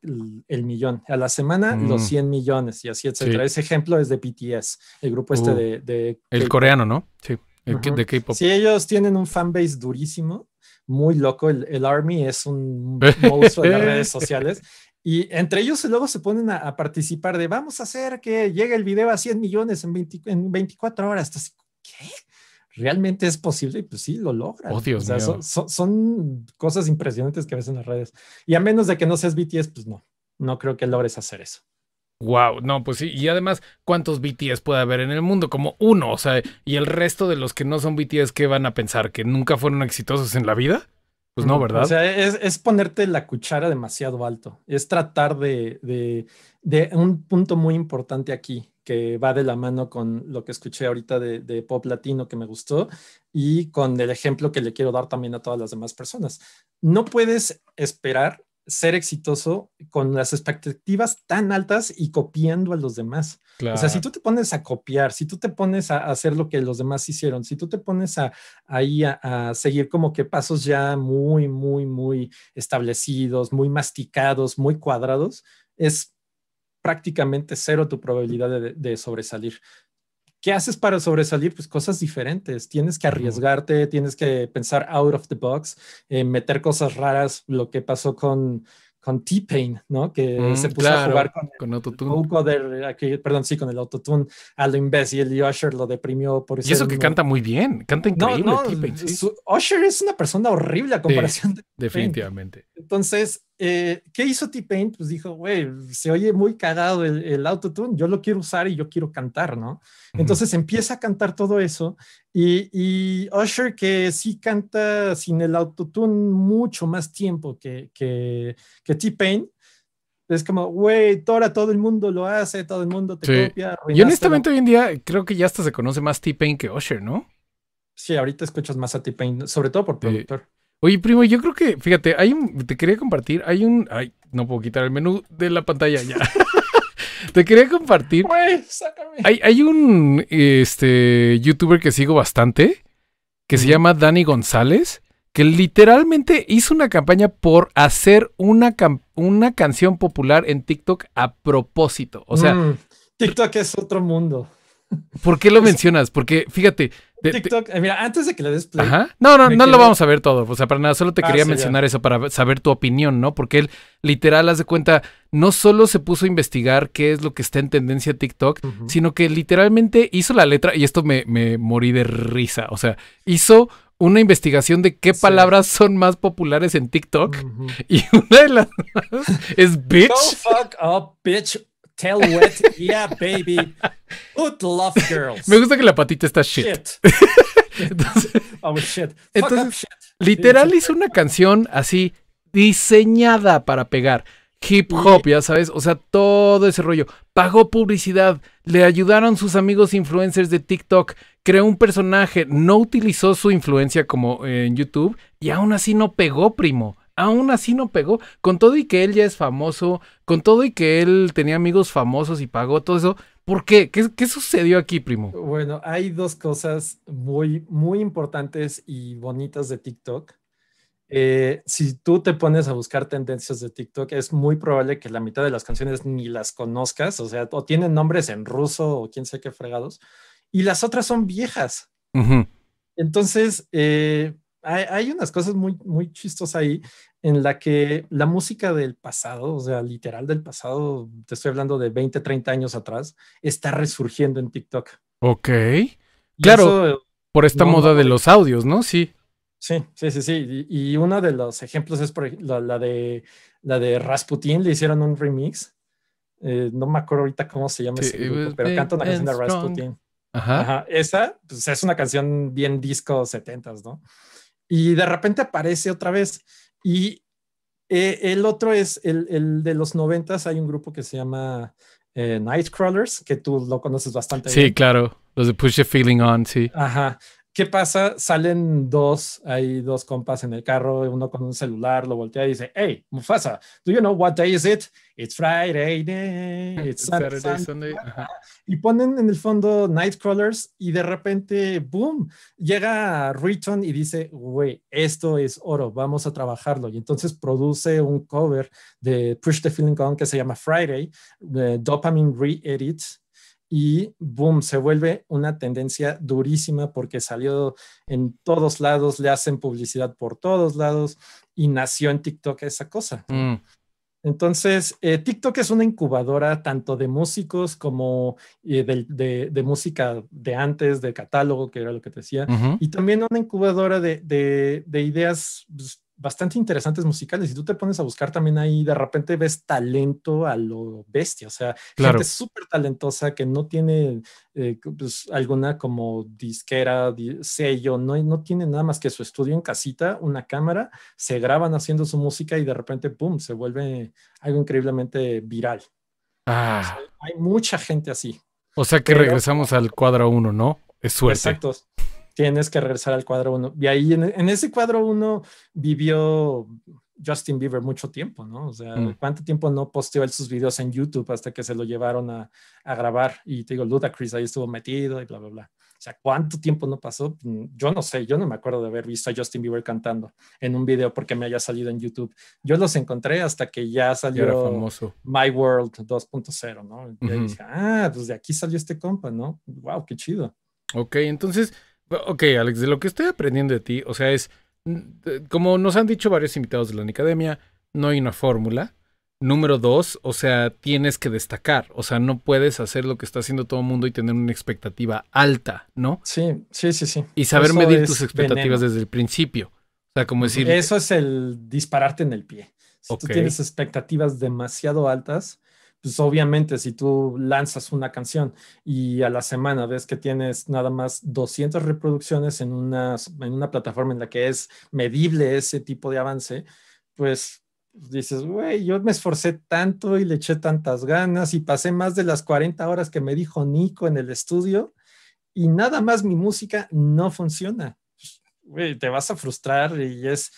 el, millón, a la semana mm. los 100 millones y así, etcétera. Ese ejemplo es de BTS, el grupo este uh. de, de, El coreano, ¿no? Sí, el, de K-Pop. Sí, ellos tienen un fanbase durísimo, muy loco. El, Army es un monstruo de las redes sociales y entre ellos luego se ponen a, participar de vamos a hacer que llegue el video a 100 millones en, en 24 horas. ¿qué? ¿Realmente es posible? Y pues sí, lo logran. Oh, o sea, Son, son, cosas impresionantes que ves en las redes. Y a menos de que no seas BTS, pues no, no creo que logres hacer eso. Wow, no, pues sí, y además, ¿cuántos BTS puede haber en el mundo? Como uno, o sea, y el resto de los que no son BTS, ¿qué van a pensar? ¿Que nunca fueron exitosos en la vida? Pues no, ¿verdad? O sea, es, ponerte la cuchara demasiado alto. Es tratar de, un punto muy importante aquí que va de la mano con lo que escuché ahorita de, de, pop latino que me gustó y con el ejemplo que le quiero dar también a todas las demás personas. No puedes esperar ser exitoso con las expectativas tan altas y copiando a los demás. O sea, si tú te pones a copiar, si tú te pones a hacer lo que los demás hicieron, si tú te pones a, ahí a, seguir como que pasos ya muy, muy, muy establecidos, muy masticados, muy cuadrados, es prácticamente cero tu probabilidad de sobresalir. ¿Qué haces para sobresalir? Pues cosas diferentes. Tienes que arriesgarte, tienes que pensar out of the box, eh, meter cosas raras, lo que pasó con, con T-Pain, ¿no? Que se mm, puso a jugar con, con autotune. perdón, sí, con el autotune a lo imbécil y Usher lo deprimió por eso. Y eso que canta muy bien, canta increíble no, no, t Usher es una persona horrible a comparación de Definitivamente. Entonces, eh, ¿qué hizo t pain Pues dijo, güey, se oye muy cagado el, el autotune, yo lo quiero usar y yo quiero cantar, ¿no? Entonces empieza a cantar todo eso y, Usher que sí canta sin el autotune mucho más tiempo que, t pain Es como, güey, Tora, todo el mundo lo hace, todo el mundo te copia. Y honestamente hoy en día creo que ya hasta se conoce más t pain que Usher, ¿no? Sí, ahorita escuchas más a t pain sobre todo por productor. Oye, primo, yo creo que, fíjate, hay te quería compartir, hay un, ay, no puedo quitar el menú de la pantalla ya. te quería compartir. sácame. Hay, un, este, youtuber que sigo bastante, que se llama Dani González, que literalmente hizo una campaña por hacer una, una canción popular en TikTok a propósito. O sea, mm, TikTok es otro mundo. ¿Por qué lo mencionas? Porque, fíjate, TikTok, eh, mira, antes de que le des play. Ajá. No, no, no lo vamos a ver todo. O sea, para nada, solo te ah, quería mencionar eso para saber tu opinión, ¿no? Porque él literal, haz de cuenta, no solo se puso a investigar qué es lo que está en tendencia TikTok, sino que literalmente hizo la letra, y esto me, me morí de risa. O sea, hizo una investigación de qué palabras son más populares en TikTok. Y una de las es bitch. fuck up, bitch yeah baby, Me gusta que la patita está shit. shit. literal hizo una canción así diseñada para pegar. Hip hop, ya sabes, o sea, todo ese rollo. Pagó publicidad, le ayudaron sus amigos influencers de TikTok, creó un personaje, no utilizó su influencia como en YouTube y aún así no pegó, primo aún así no pegó. Con todo y que él ya es famoso, con todo y que él tenía amigos famosos y pagó todo eso. ¿Por qué? ¿Qué, qué sucedió aquí, primo? Bueno, hay dos cosas muy, muy importantes y bonitas de TikTok. Eh, si tú te pones a buscar tendencias de TikTok, es muy probable que la mitad de las canciones ni las conozcas, o sea, o tienen nombres en ruso o quién sabe qué fregados, y las otras son viejas. Entonces, eh, hay, unas cosas muy, muy chistosas ahí en la que la música del pasado, o sea, literal del pasado, te estoy hablando de 20, 30 años atrás, está resurgiendo en TikTok. Ok. claro, por esta moda de los audios, ¿no? Sí. Sí, sí, sí, sí. Y, uno de los ejemplos es por la, de, la de Rasputin, le hicieron un remix. Eh, no me acuerdo ahorita cómo se llama ese grupo, pero eh, canta una canción de Rasputin. Ajá. Esa pues, es una canción bien disco 70s, ¿no? y de repente aparece otra vez. Y eh, el otro es el, de los noventas, hay un grupo que se llama eh, Nightcrawlers, que tú lo conoces bastante sí, claro, los de Push Your Feeling On, sí. Ajá, ¿Qué pasa? Salen dos, hay dos compas en el carro, uno con un celular, lo voltea y dice, hey, Mufasa, do you know what day is it? It's Friday, it's Saturday, Sunday. Y ponen en el fondo Nightcrawlers y de repente, boom, llega Riton y dice, güey, esto es oro, vamos a trabajarlo. Y entonces produce un cover de Push the Feeling On que se llama Friday, eh, Dopamine Re-Edit, y boom, se vuelve una tendencia durísima porque salió en todos lados, le hacen publicidad por todos lados y nació en TikTok esa cosa. Mm. Entonces, eh, TikTok es una incubadora tanto de músicos como eh, de, música de antes, de catálogo, que era lo que te decía, y también una incubadora de, ideas pues, bastante interesantes musicales. Y tú te pones a buscar también ahí, de repente ves talento a lo bestia, o sea, gente súper talentosa que no tiene eh, pues, alguna como disquera, sello, no, no tiene nada más que su estudio en casita, una cámara, se graban haciendo su música y de repente, ¡pum!, se vuelve algo increíblemente viral. Ah. hay mucha gente así. O sea que regresamos al cuadro uno, ¿no? Es suerte. Exacto tienes que regresar al cuadro 1. Y ahí en, ese cuadro 1 vivió Justin Bieber mucho tiempo, ¿no? O sea, mm. ¿cuánto tiempo no posteó él sus videos en YouTube hasta que se lo llevaron a, grabar? Y te digo, Ludacris ahí estuvo metido y bla, bla, bla. O sea, ¿cuánto tiempo no pasó? Yo no sé, yo no me acuerdo de haber visto a Justin Bieber cantando en un video porque me haya salido en YouTube. Yo los encontré hasta que ya salió Era famoso. My World 2.0, ¿no? Y dije, ah, pues de aquí salió este compa, ¿no? ¡Wow, qué chido! Ok, entonces Ok, Alex, de lo que estoy aprendiendo de ti, o sea, es, como nos han dicho varios invitados de la Academia, no hay una fórmula. Número dos, o sea, tienes que destacar, o sea, no puedes hacer lo que está haciendo todo el mundo y tener una expectativa alta, ¿no? Sí, sí, sí, sí. Y saber medir tus expectativas desde el principio. O sea, como decir... Eso es el dispararte en el pie. Si tú tienes expectativas demasiado altas, pues obviamente si tú lanzas una canción y a la semana ves que tienes nada más 200 reproducciones en una, en una plataforma en la que es medible ese tipo de avance, pues dices, güey, yo me esforcé tanto y le eché tantas ganas y pasé más de las 40 horas que me dijo Nico en el estudio y nada más mi música no funciona. Pues, güey, te vas a frustrar y es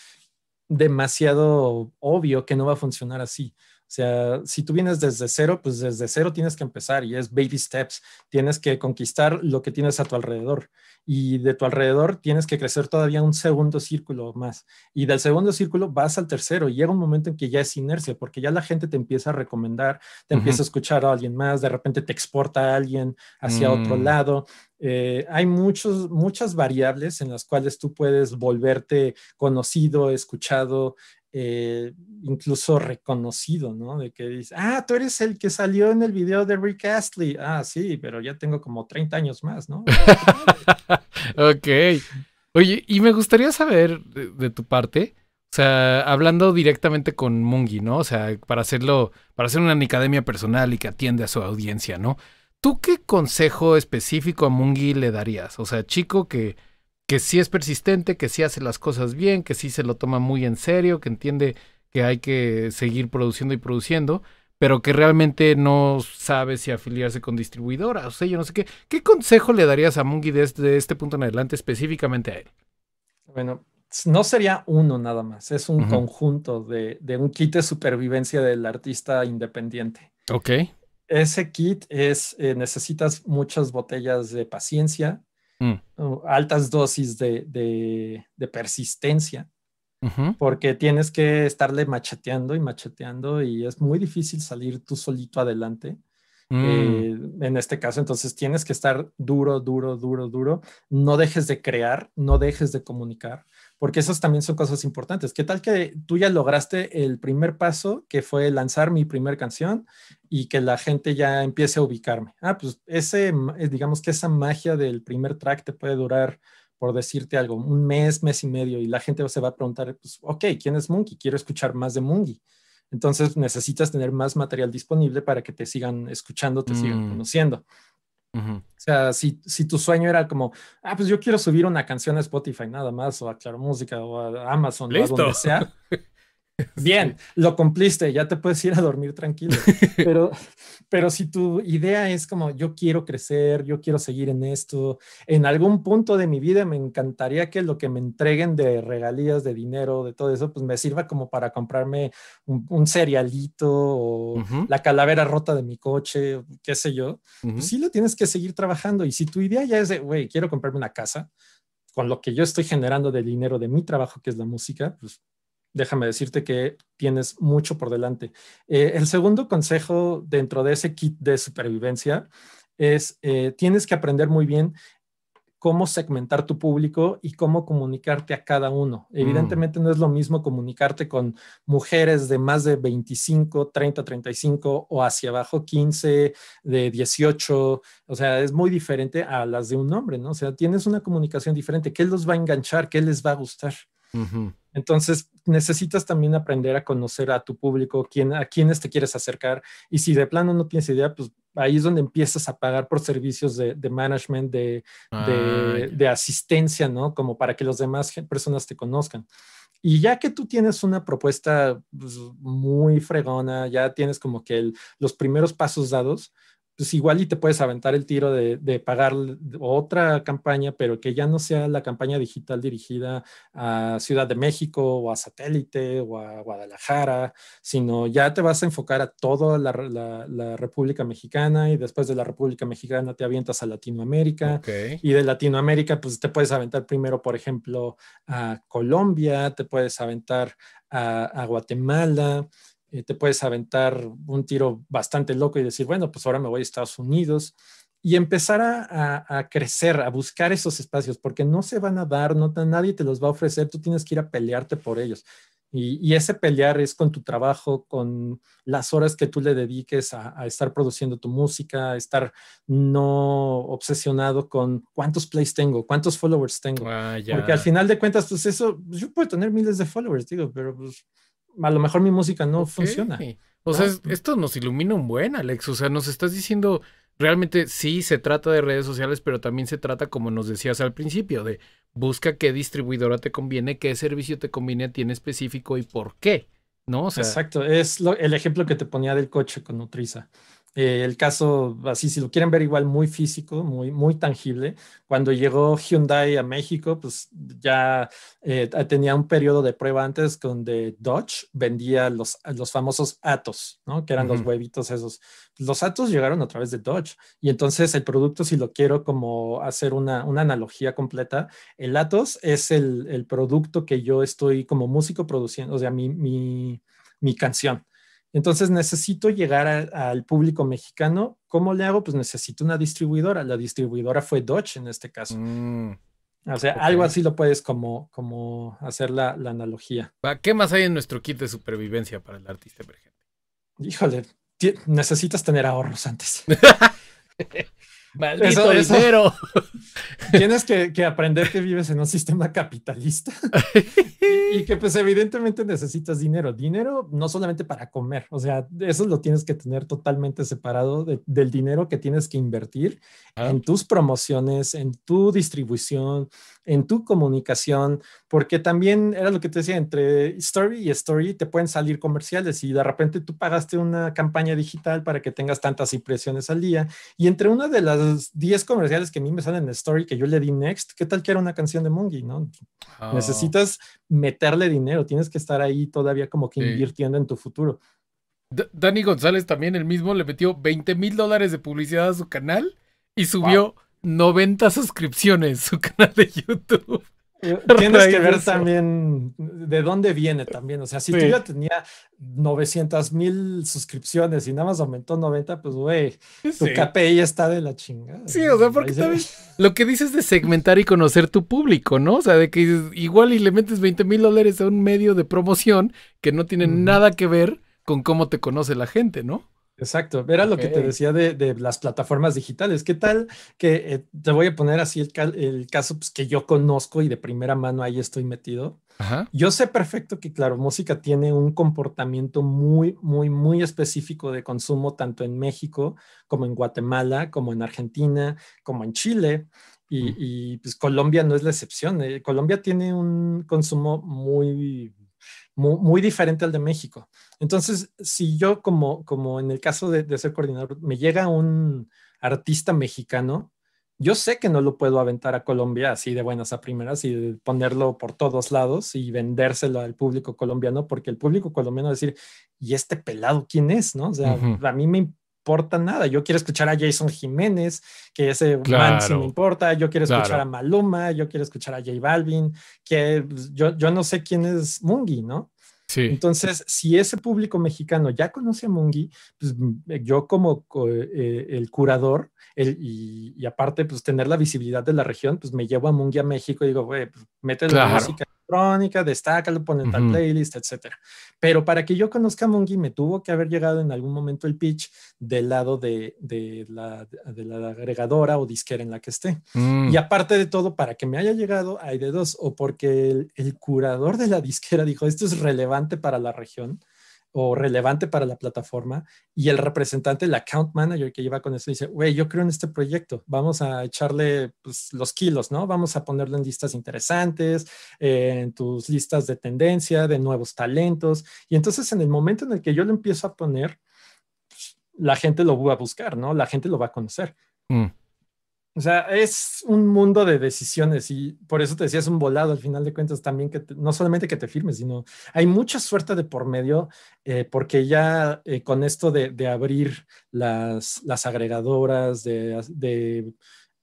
demasiado obvio que no va a funcionar así. O sea, si tú vienes desde cero, pues desde cero tienes que empezar y es baby steps. Tienes que conquistar lo que tienes a tu alrededor y de tu alrededor tienes que crecer todavía un segundo círculo más. Y del segundo círculo vas al tercero y llega un momento en que ya es inercia porque ya la gente te empieza a recomendar, te empieza a escuchar a alguien más, de repente te exporta a alguien hacia otro mm. lado. Eh, hay muchos, muchas variables en las cuales tú puedes volverte conocido, escuchado, eh, incluso reconocido, ¿no? De que dice, ah, tú eres el que salió en el video de Rick Astley. Ah, sí, pero ya tengo como 30 años más, ¿no? ok. Oye, y me gustaría saber de, tu parte, o sea, hablando directamente con Mungi, ¿no? O sea, para hacerlo, para hacer una academia personal y que atiende a su audiencia, ¿no? ¿Tú qué consejo específico a Mungi le darías? O sea, chico que que sí es persistente, que sí hace las cosas bien, que sí se lo toma muy en serio, que entiende que hay que seguir produciendo y produciendo, pero que realmente no sabe si afiliarse con distribuidora, o sea, yo no sé qué. ¿Qué consejo le darías a Mungi desde este punto en adelante específicamente a él? Bueno, no sería uno nada más, es un conjunto de, un kit de supervivencia del artista independiente. Ok. Ese kit es, eh, necesitas muchas botellas de paciencia, Mm. altas dosis de, de, persistencia, porque tienes que estarle macheteando y macheteando y es muy difícil salir tú solito adelante. Mm. Eh, en este caso, entonces tienes que estar duro, duro, duro, duro. No dejes de crear, no dejes de comunicar, porque esas también son cosas importantes. ¿Qué tal que tú ya lograste el primer paso, que fue lanzar mi primer canción y que la gente ya empiece a ubicarme? Ah, pues ese, eh, digamos que esa magia del primer track te puede durar, por decirte algo, un mes, mes y medio, y la gente se va a preguntar, pues, ok, ¿quién es Monkey? Quiero escuchar más de Monkey. Entonces necesitas tener más material disponible para que te sigan escuchando, te sigan mm. conociendo. O sea, si, si tu sueño era como, ah, pues yo quiero subir una canción a Spotify nada más, o a Claro Música, o a Amazon, o a donde sea, Bien, lo cumpliste, ya te puedes ir a dormir tranquilo. Pero, pero si tu idea es como yo quiero crecer, yo quiero seguir en esto, en algún punto de mi vida me encantaría que lo que me entreguen de regalías, de dinero, de todo eso, pues me sirva como para comprarme un, cerealito o la calavera rota de mi coche, qué sé yo. pues sí lo tienes que seguir trabajando. Y si tu idea ya es de, güey, quiero comprarme una casa, con lo que yo estoy generando de dinero de mi trabajo, que es la música, pues déjame decirte que tienes mucho por delante. Eh, el segundo consejo dentro de ese kit de supervivencia es, eh, tienes que aprender muy bien cómo segmentar tu público y cómo comunicarte a cada uno. Mm. Evidentemente no es lo mismo comunicarte con mujeres de más de 25, 30, 35 o hacia abajo 15, de 18. O sea, es muy diferente a las de un hombre, ¿no? O sea, tienes una comunicación diferente. ¿Qué los va a enganchar? ¿Qué les va a gustar? Entonces, necesitas también aprender a conocer a tu público, quién, a quiénes te quieres acercar. Y si de plano no tienes idea, pues ahí es donde empiezas a pagar por servicios de, management, de, ah, de, asistencia, ¿no? Como para que las demás personas te conozcan. Y ya que tú tienes una propuesta pues, muy fregona, ya tienes como que los primeros pasos dados, pues igual y te puedes aventar el tiro de, pagar otra campaña, pero que ya no sea la campaña digital dirigida a Ciudad de México o a Satélite o a Guadalajara, sino ya te vas a enfocar a toda la, República Mexicana y después de la República Mexicana te avientas a Latinoamérica y de Latinoamérica pues te puedes aventar primero, por ejemplo, a Colombia, te puedes aventar a Guatemala eh, te puedes aventar un tiro bastante loco y decir, bueno, pues ahora me voy a Estados Unidos y empezar a, a, crecer, a buscar esos espacios, porque no se van a dar, no, nadie te los va a ofrecer, tú tienes que ir a pelearte por ellos. Y, y, ese pelear es con tu trabajo, con las horas que tú le dediques a, estar produciendo tu música, a estar no obsesionado con cuántos plays tengo, cuántos followers tengo. Ah, porque al final de cuentas, pues eso, yo puedo tener miles de followers, digo, pero pues a lo mejor mi música no funciona. O sea, esto nos ilumina un buen, Alex. O sea, nos estás diciendo, realmente sí se trata de redes sociales, pero también se trata, como nos decías al principio, de busca qué distribuidora te conviene, qué servicio te conviene tiene específico y por qué. ¿No? Exacto, es el ejemplo que te ponía del coche con Nutriza. Eh, el caso, así si lo quieren ver igual, muy físico, muy, muy tangible. Cuando llegó Hyundai a México, pues ya eh, tenía un periodo de prueba antes donde Dodge vendía los, famosos Atos, ¿no? que eran los huevitos esos. Los Atos llegaron a través de Dodge. Y entonces el producto, si lo quiero como hacer una, analogía completa, el Atos es el, producto que yo estoy como músico produciendo, o sea, mi, mi mi canción. Entonces necesito llegar al público mexicano. ¿Cómo le hago? Pues necesito una distribuidora. La distribuidora fue Dodge en este caso. Mm. o sea, algo así lo puedes como, como hacer la, la, analogía. ¿Qué más hay en nuestro kit de supervivencia para el artista emergente? Híjole, necesitas tener ahorros antes. Maldito dinero. Tienes que, aprender que vives en un sistema capitalista y, que pues evidentemente necesitas dinero. Dinero no solamente para comer, o sea, eso lo tienes que tener totalmente separado del dinero que tienes que invertir ah. en tus promociones, en tu distribución, en tu comunicación, porque también era lo que te decía, entre story y story te pueden salir comerciales y de repente tú pagaste una campaña digital para que tengas tantas impresiones al día. Y entre una de las 10 comerciales que a mí me salen en story que yo le di next, ¿qué tal que era una canción de Mungi? ¿no? Ah. Necesitas meterle dinero, tienes que estar ahí todavía como que invirtiendo en tu futuro. Dani González también, el mismo, le metió 20 mil dólares de publicidad a su canal y subió... 90 suscripciones su canal de YouTube. Eh, tienes que ver también de dónde viene también. O sea, si tú ya tenía 900 mil suscripciones y nada más aumentó 90, pues güey, tu KPI está de la chingada. Sí, o sea, porque también lo que dices de segmentar y conocer tu público, ¿no? O sea, de que igual y le metes 20 mil dólares a un medio de promoción que no tiene nada que ver con cómo te conoce la gente, ¿no? Exacto, era lo que te decía de, de, las plataformas digitales. ¿Qué tal que eh, te voy a poner así el, caso pues, que yo conozco y de primera mano ahí estoy metido? Yo sé perfecto que, claro, música tiene un comportamiento muy, muy, muy específico de consumo, tanto en México como en Guatemala, como en Argentina, como en Chile. Y, pues Colombia no es la excepción. Eh, Colombia tiene un consumo muy muy, diferente al de México. Entonces, si yo, como, como en el caso de, de, ser coordinador, me llega un artista mexicano, yo sé que no lo puedo aventar a Colombia así de buenas a primeras y ponerlo por todos lados y vendérselo al público colombiano, porque el público colombiano va decir, ¿y este pelado quién es? ¿No? O sea, a mí me, importa nada. Yo quiero escuchar a Jason Jiménez, que ese man sin me importa. Yo quiero escuchar a Maluma, yo quiero escuchar a J Balvin, que pues, yo, yo no sé quién es Mungi, ¿no? Sí. Entonces, si ese público mexicano ya conoce a Mungi, pues mm, yo como eh, el curador el, y, aparte, pues tener la visibilidad de la región, pues me llevo a Mungi a México y digo, güey, pues, mete la música electrónica, lo ponen en tal playlist, etcétera. Pero para que yo conozca a Mungi, me tuvo que haber llegado en algún momento el pitch del lado de, de, la, de la, agregadora o disquera en la que esté. Mm. Y aparte de todo, para que me haya llegado, hay de dos, o porque el, el curador de la disquera dijo, esto es relevante para la región o relevante para la plataforma y el representante, el account manager que lleva con eso, dice, güey, yo creo en este proyecto, vamos a echarle pues, los kilos, ¿no? Vamos a ponerlo en listas interesantes, en tus listas de tendencia, de nuevos talentos. Y entonces en el momento en el que yo lo empiezo a poner, pues, la gente lo va a buscar, ¿no? La gente lo va a conocer. Mm. O sea, es un mundo de decisiones y por eso te decía, es un volado al final de cuentas también, que no solamente que te firmes, sino hay mucha suerte de por medio, eh, porque ya eh, con esto de, de abrir las, las agregadoras, de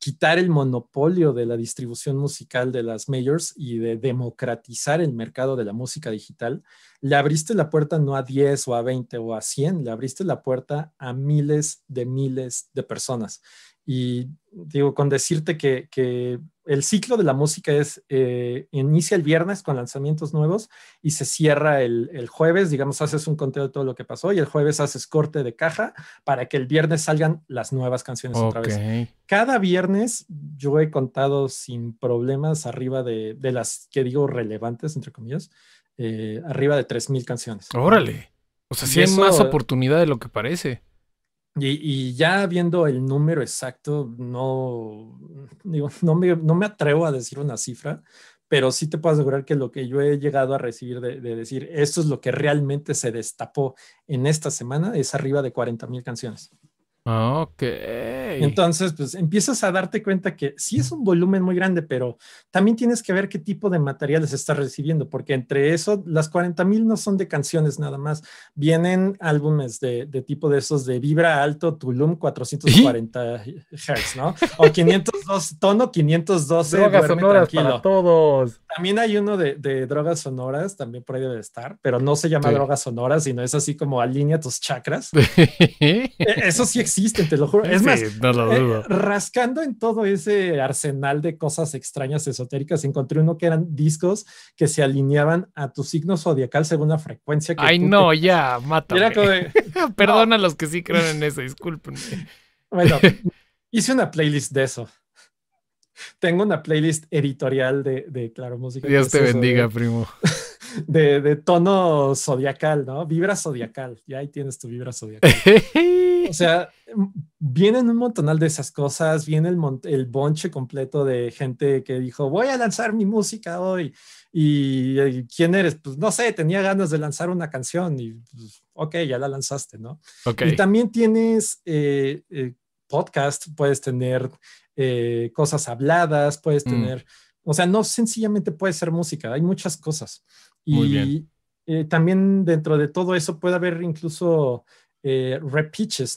quitar el monopolio de la distribución musical de las majors y de democratizar el mercado de la música digital, le abriste la puerta no a 10 o a 20 o a 100, le abriste la puerta a miles de miles de personas. Y digo, con decirte que, que el ciclo de la música es, eh, inicia el viernes con lanzamientos nuevos y se cierra el, jueves, digamos, haces un conteo de todo lo que pasó y el jueves haces corte de caja para que el viernes salgan las nuevas canciones otra vez. Cada viernes yo he contado sin problemas arriba de, las que digo relevantes, entre comillas, eh, arriba de 3.000 canciones. Órale. O sea, si es más oportunidad de lo que parece. Y, ya viendo el número exacto, no, digo, no, me, atrevo a decir una cifra, pero sí te puedo asegurar que lo que yo he llegado a recibir de, de decir, esto es lo que realmente se destapó en esta semana, es arriba de 40 mil canciones. Ah, ok. Entonces, pues empiezas a darte cuenta que sí es un volumen muy grande, pero también tienes que ver qué tipo de materiales estás recibiendo, porque entre eso, las 40.000 mil no son de canciones nada más, vienen álbumes de, tipo de esos de vibra alto, Tulum 440 Hz, ¿no? O 502, tono 512. Drogas sonoras para todos. También hay uno de, drogas sonoras, también por ahí debe estar, pero no se llama drogas sonoras, sino es así como alinea tus chakras. E, eso sí existe existen, te lo juro. Es más, eh, rascando en todo ese arsenal de cosas extrañas esotéricas, encontré uno que eran discos que se alineaban a tu signo zodiacal según la frecuencia que. Ay, no, ya, mátame. Era a los que sí creen en eso, discúlpenme. Bueno, hice una playlist de eso. Tengo una playlist editorial de, Claro Música. Dios te bendiga, primo. de, tono zodiacal, ¿no? Vibra zodiacal. Y ahí tienes tu vibra zodiacal. o sea, vienen un montonal de esas cosas, viene el, el bonche completo de gente que dijo, voy a lanzar mi música hoy. Y, quién eres, pues no sé, tenía ganas de lanzar una canción y pues, ok, ya la lanzaste, ¿no? Y también tienes eh, eh, podcast, puedes tener eh, cosas habladas, puedes mm. tener, o sea, no sencillamente puede ser música, hay muchas cosas y eh, también dentro de todo eso puede haber incluso eh,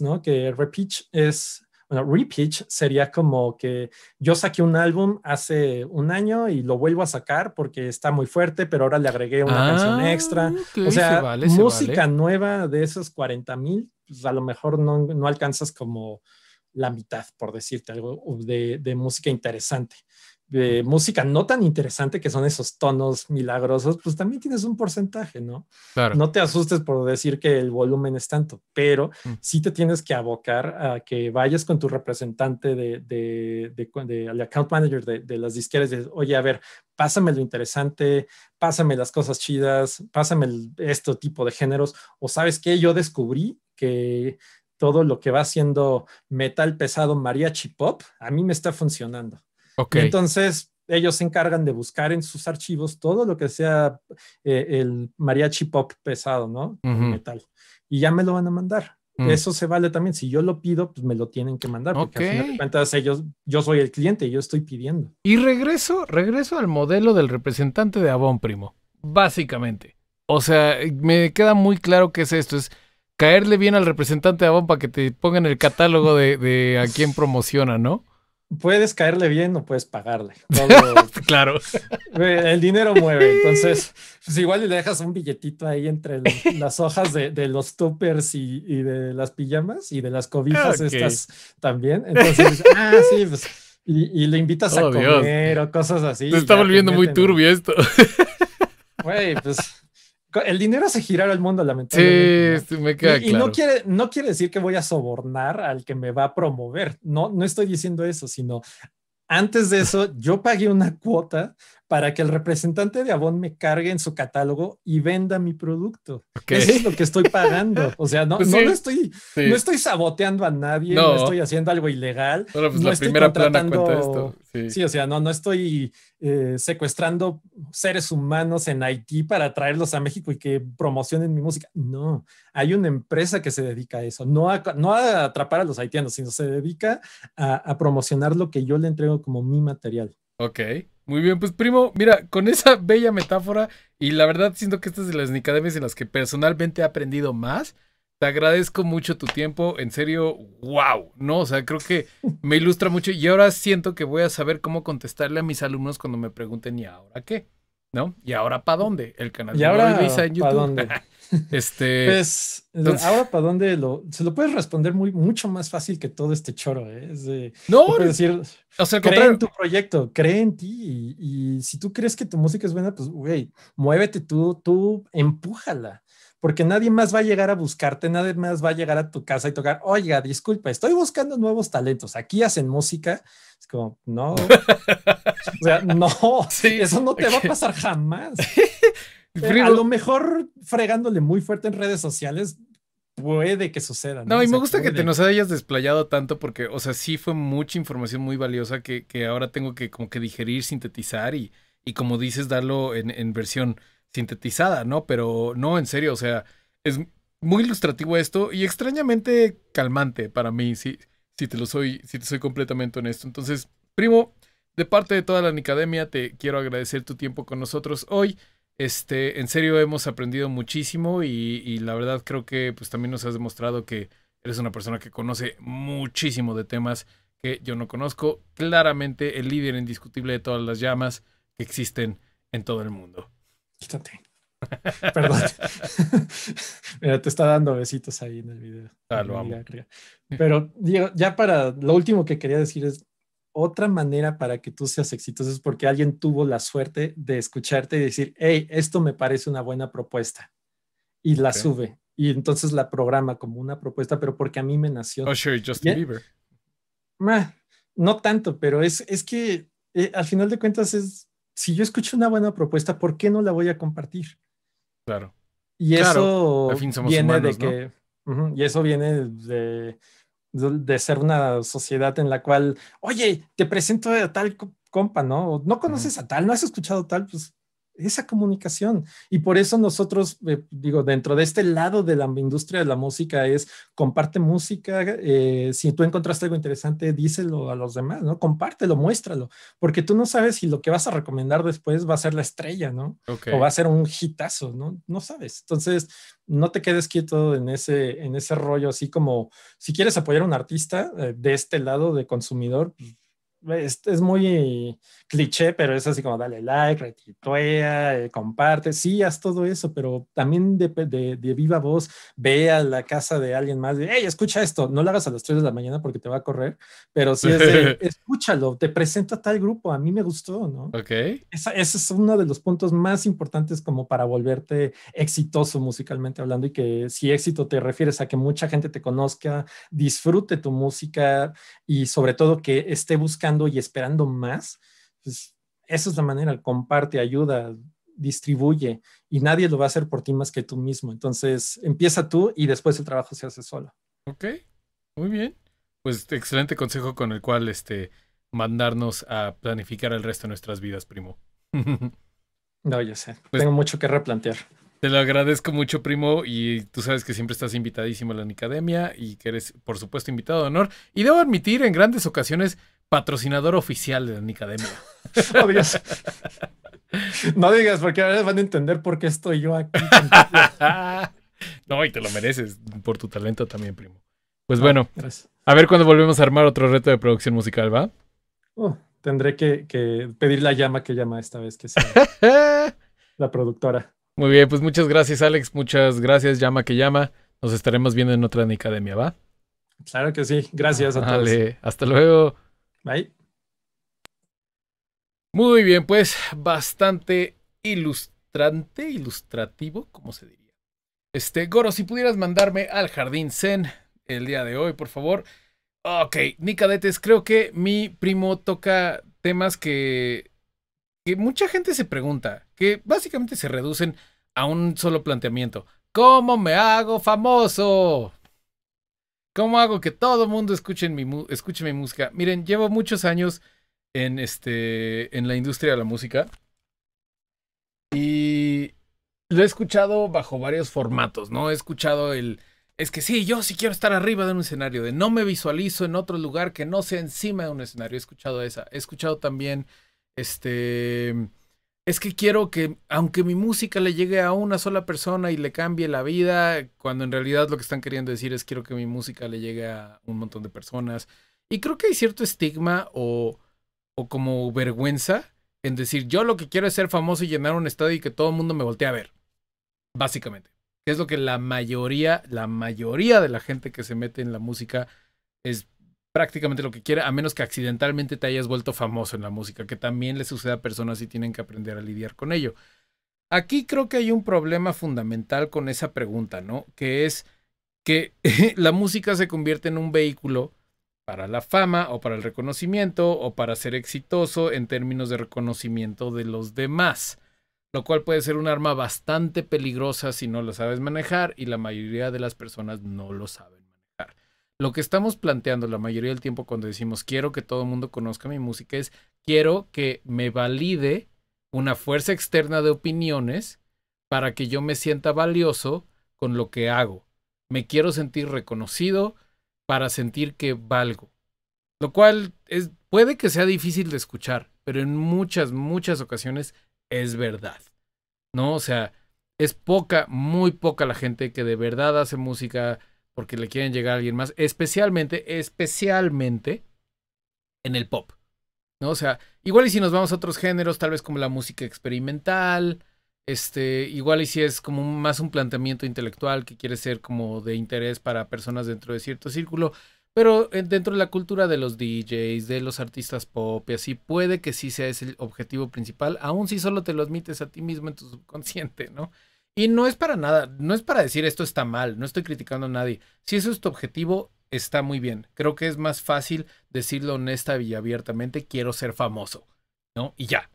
¿no? Que repeach es, bueno, Repeach sería como que yo saqué un álbum hace un año y lo vuelvo a sacar porque está muy fuerte, pero ahora le agregué una canción ah, extra. o sea, música nueva de esos 40 mil, pues a lo mejor no, no alcanzas como la mitad, por decirte algo, de, de música interesante de música no tan interesante que son esos tonos milagrosos, pues también tienes un porcentaje, ¿no? Claro. No te asustes por decir que el volumen es tanto, pero mm. sí te tienes que abocar a que vayas con tu representante de, de, account manager de, las disqueras y dices, oye, a ver, pásame lo interesante, pásame las cosas chidas, pásame este tipo de géneros, o sabes qué, yo descubrí que todo lo que va siendo metal pesado, mariachi pop, a mí me está funcionando entonces ellos se encargan de buscar en sus archivos todo lo que sea eh, el mariachi pop pesado, ¿no? Metal. Y ya me lo van a mandar. Mm. Eso se vale también. Si yo lo pido, pues me lo tienen que mandar. Porque al final de cuentas, ellos, yo soy el cliente, yo estoy pidiendo. Y regreso, regreso al modelo del representante de Avon Primo. Básicamente. O sea, me queda muy claro qué es esto. Es caerle bien al representante de Avon para que te pongan el catálogo de, de a quién promociona, ¿no? puedes caerle bien o puedes pagarle. claro. El dinero mueve, entonces, pues igual le dejas un billetito ahí entre las hojas de, los tuppers y, de las pijamas y de las cobijas estas también. Entonces, ah, sí, pues, y, le invitas a comer o cosas así. Se está volviendo muy turbio esto. Güey, pues el dinero hace girar al mundo, lamentablemente. Sí, me queda y, claro. Y no quiere, no quiere decir que voy a sobornar al que me va a promover. No, no estoy diciendo eso, sino antes de eso, yo pagué una cuota para que el representante de Avon me cargue en su catálogo y venda mi producto. ¿Qué Eso es lo que estoy pagando. O sea, no, pues estoy, no estoy saboteando a nadie, no, estoy haciendo algo ilegal. Bueno, pues la primera plana cuenta esto. Sí. sí. o sea, no, no estoy eh, secuestrando seres humanos en Haití para traerlos a México y que promocionen mi música. No, hay una empresa que se dedica a eso, no a, no a atrapar a los haitianos, sino se dedica a, promocionar lo que yo le entrego como mi material. Ok, muy bien, pues primo, mira, con esa bella metáfora y la verdad siento que estas de las Nicademias en las que personalmente he aprendido más te agradezco mucho tu tiempo, en serio, wow, ¿no? O sea, creo que me ilustra mucho y ahora siento que voy a saber cómo contestarle a mis alumnos cuando me pregunten, ¿y ahora qué? ¿No? ¿Y ahora para dónde? El canal ¿Y ahora en YouTube. dónde? este. Pues, ahora para dónde lo, se lo puedes responder mucho más fácil que todo este choro, ¿eh? Es de, no, decir, o sea, cree en tu proyecto, cree en ti y, y si tú crees que tu música es buena, pues, güey, muévete tú, tú empújala porque nadie más va a llegar a buscarte, nadie más va a llegar a tu casa y tocar, oiga, disculpa, estoy buscando nuevos talentos, aquí hacen música. Es como, no, o sea, no, eso no te va a pasar jamás. Eh, a lo mejor fregándole muy fuerte en redes sociales puede que suceda. No, y me gusta que te nos hayas desplayado tanto porque, o sea, sí fue mucha información muy valiosa que, ahora tengo que como que digerir, sintetizar y, y como dices, darlo en, en versión sintetizada, ¿no? Pero no, en serio, o sea, es muy ilustrativo esto y extrañamente calmante para mí, si, si te lo soy, si te soy completamente honesto. Entonces, primo, de parte de toda la Nicademia, te quiero agradecer tu tiempo con nosotros hoy. Este, en serio, hemos aprendido muchísimo y, y la verdad creo que pues también nos has demostrado que eres una persona que conoce muchísimo de temas que yo no conozco. Claramente el líder indiscutible de todas las llamas que existen en todo el mundo. Quítate. Perdón. Mira, te está dando besitos ahí en el video. Ah, lo Pero digo, ya para lo último que quería decir es otra manera para que tú seas exitoso es porque alguien tuvo la suerte de escucharte y decir, hey, esto me parece una buena propuesta. Y la sube. Y entonces la programa como una propuesta, pero porque a mí me nació. Oh, Justin Bieber. no tanto, pero es, es que eh, al final de cuentas es si yo escucho una buena propuesta, ¿por qué no la voy a compartir? Claro. Y eso viene de que. y eso viene de, de, ser una sociedad en la cual, oye, te presento a tal compa, ¿no? No conoces a tal, no has escuchado tal, pues esa comunicación. Y por eso nosotros, eh, digo, dentro de este lado de la industria de la música es comparte música, eh, si tú encontraste algo interesante, díselo a los demás, ¿no? Compártelo, muéstralo, porque tú no sabes si lo que vas a recomendar después va a ser la estrella, ¿no? O va a ser un hitazo, ¿no? No sabes. Entonces, no te quedes quieto en ese, en ese rollo, así como si quieres apoyar a un artista eh, de este lado de consumidor, es, muy cliché, pero es así como dale like, retuitea, eh, comparte, sí, haz todo eso, pero también de, de, viva voz, ve a la casa de alguien más, de, hey, escucha esto, no lo hagas a las 3 de la mañana porque te va a correr, pero sí escúchalo, te presento a tal grupo, a mí me gustó, ¿no? Ok. Esa, ese es uno de los puntos más importantes como para volverte exitoso musicalmente hablando y que si éxito te refieres a que mucha gente te conozca, disfrute tu música y sobre todo que esté buscando y esperando más, pues esa es la manera, comparte, ayuda, distribuye y nadie lo va a hacer por ti más que tú mismo. Entonces empieza tú y después el trabajo se hace solo. Ok, muy bien. Pues excelente consejo con el cual este, mandarnos a planificar el resto de nuestras vidas, primo. no, ya sé. Pues Tengo mucho que replantear. Te lo agradezco mucho, primo, y tú sabes que siempre estás invitadísimo a la Nicademia y que eres, por supuesto, invitado de honor. Y debo admitir, en grandes ocasiones patrocinador oficial de la Nicademia. Oh, Dios. No digas, porque ahora van a entender por qué estoy yo aquí. no, y te lo mereces por tu talento también, primo. Pues ah, bueno, pues. a ver cuando volvemos a armar otro reto de producción musical, ¿va? Oh, tendré que, que pedir la llama que llama esta vez, que sea la productora. Muy bien, pues muchas gracias, Alex. Muchas gracias, llama que llama. Nos estaremos viendo en otra Nicademia, ¿va? Claro que sí. Gracias a todos. hasta luego. Muy bien, pues bastante ilustrante, ilustrativo, como se diría. Este, Goro, si pudieras mandarme al jardín Zen el día de hoy, por favor. Ok, Nicadetes, creo que mi primo toca temas que, que mucha gente se pregunta, que básicamente se reducen a un solo planteamiento. ¿Cómo me hago famoso? ¿Cómo hago que todo el mundo escuche mi, escuche mi música? Miren, llevo muchos años en, este, en la industria de la música. Y lo he escuchado bajo varios formatos, ¿no? He escuchado el... Es que sí, yo sí quiero estar arriba de un escenario, de no me visualizo en otro lugar que no sea encima de un escenario. He escuchado esa. He escuchado también, este es que quiero que, aunque mi música le llegue a una sola persona y le cambie la vida, cuando en realidad lo que están queriendo decir es quiero que mi música le llegue a un montón de personas. Y creo que hay cierto estigma o, como vergüenza en decir yo lo que quiero es ser famoso y llenar un estadio y que todo el mundo me voltee a ver. Básicamente. es lo que la mayoría, la mayoría de la gente que se mete en la música es prácticamente lo que quiera, a menos que accidentalmente te hayas vuelto famoso en la música, que también le sucede a personas y tienen que aprender a lidiar con ello. Aquí creo que hay un problema fundamental con esa pregunta, ¿no? Que es que la música se convierte en un vehículo para la fama o para el reconocimiento o para ser exitoso en términos de reconocimiento de los demás, lo cual puede ser un arma bastante peligrosa si no lo sabes manejar y la mayoría de las personas no lo saben lo que estamos planteando la mayoría del tiempo cuando decimos quiero que todo el mundo conozca mi música es quiero que me valide una fuerza externa de opiniones para que yo me sienta valioso con lo que hago. Me quiero sentir reconocido para sentir que valgo. Lo cual es, puede que sea difícil de escuchar, pero en muchas, muchas ocasiones es verdad. ¿No? O sea, es poca, muy poca la gente que de verdad hace música porque le quieren llegar a alguien más, especialmente, especialmente en el pop. ¿No? O sea, igual y si nos vamos a otros géneros, tal vez como la música experimental, este, igual y si es como más un planteamiento intelectual que quiere ser como de interés para personas dentro de cierto círculo, pero eh, dentro de la cultura de los DJs, de los artistas pop y así, puede que sí sea ese el objetivo principal, aun si solo te lo admites a ti mismo en tu subconsciente, ¿no? Y no es para nada, no es para decir esto está mal, no estoy criticando a nadie. Si eso es tu objetivo, está muy bien. Creo que es más fácil decirlo honesta y abiertamente, quiero ser famoso, ¿no? Y ya,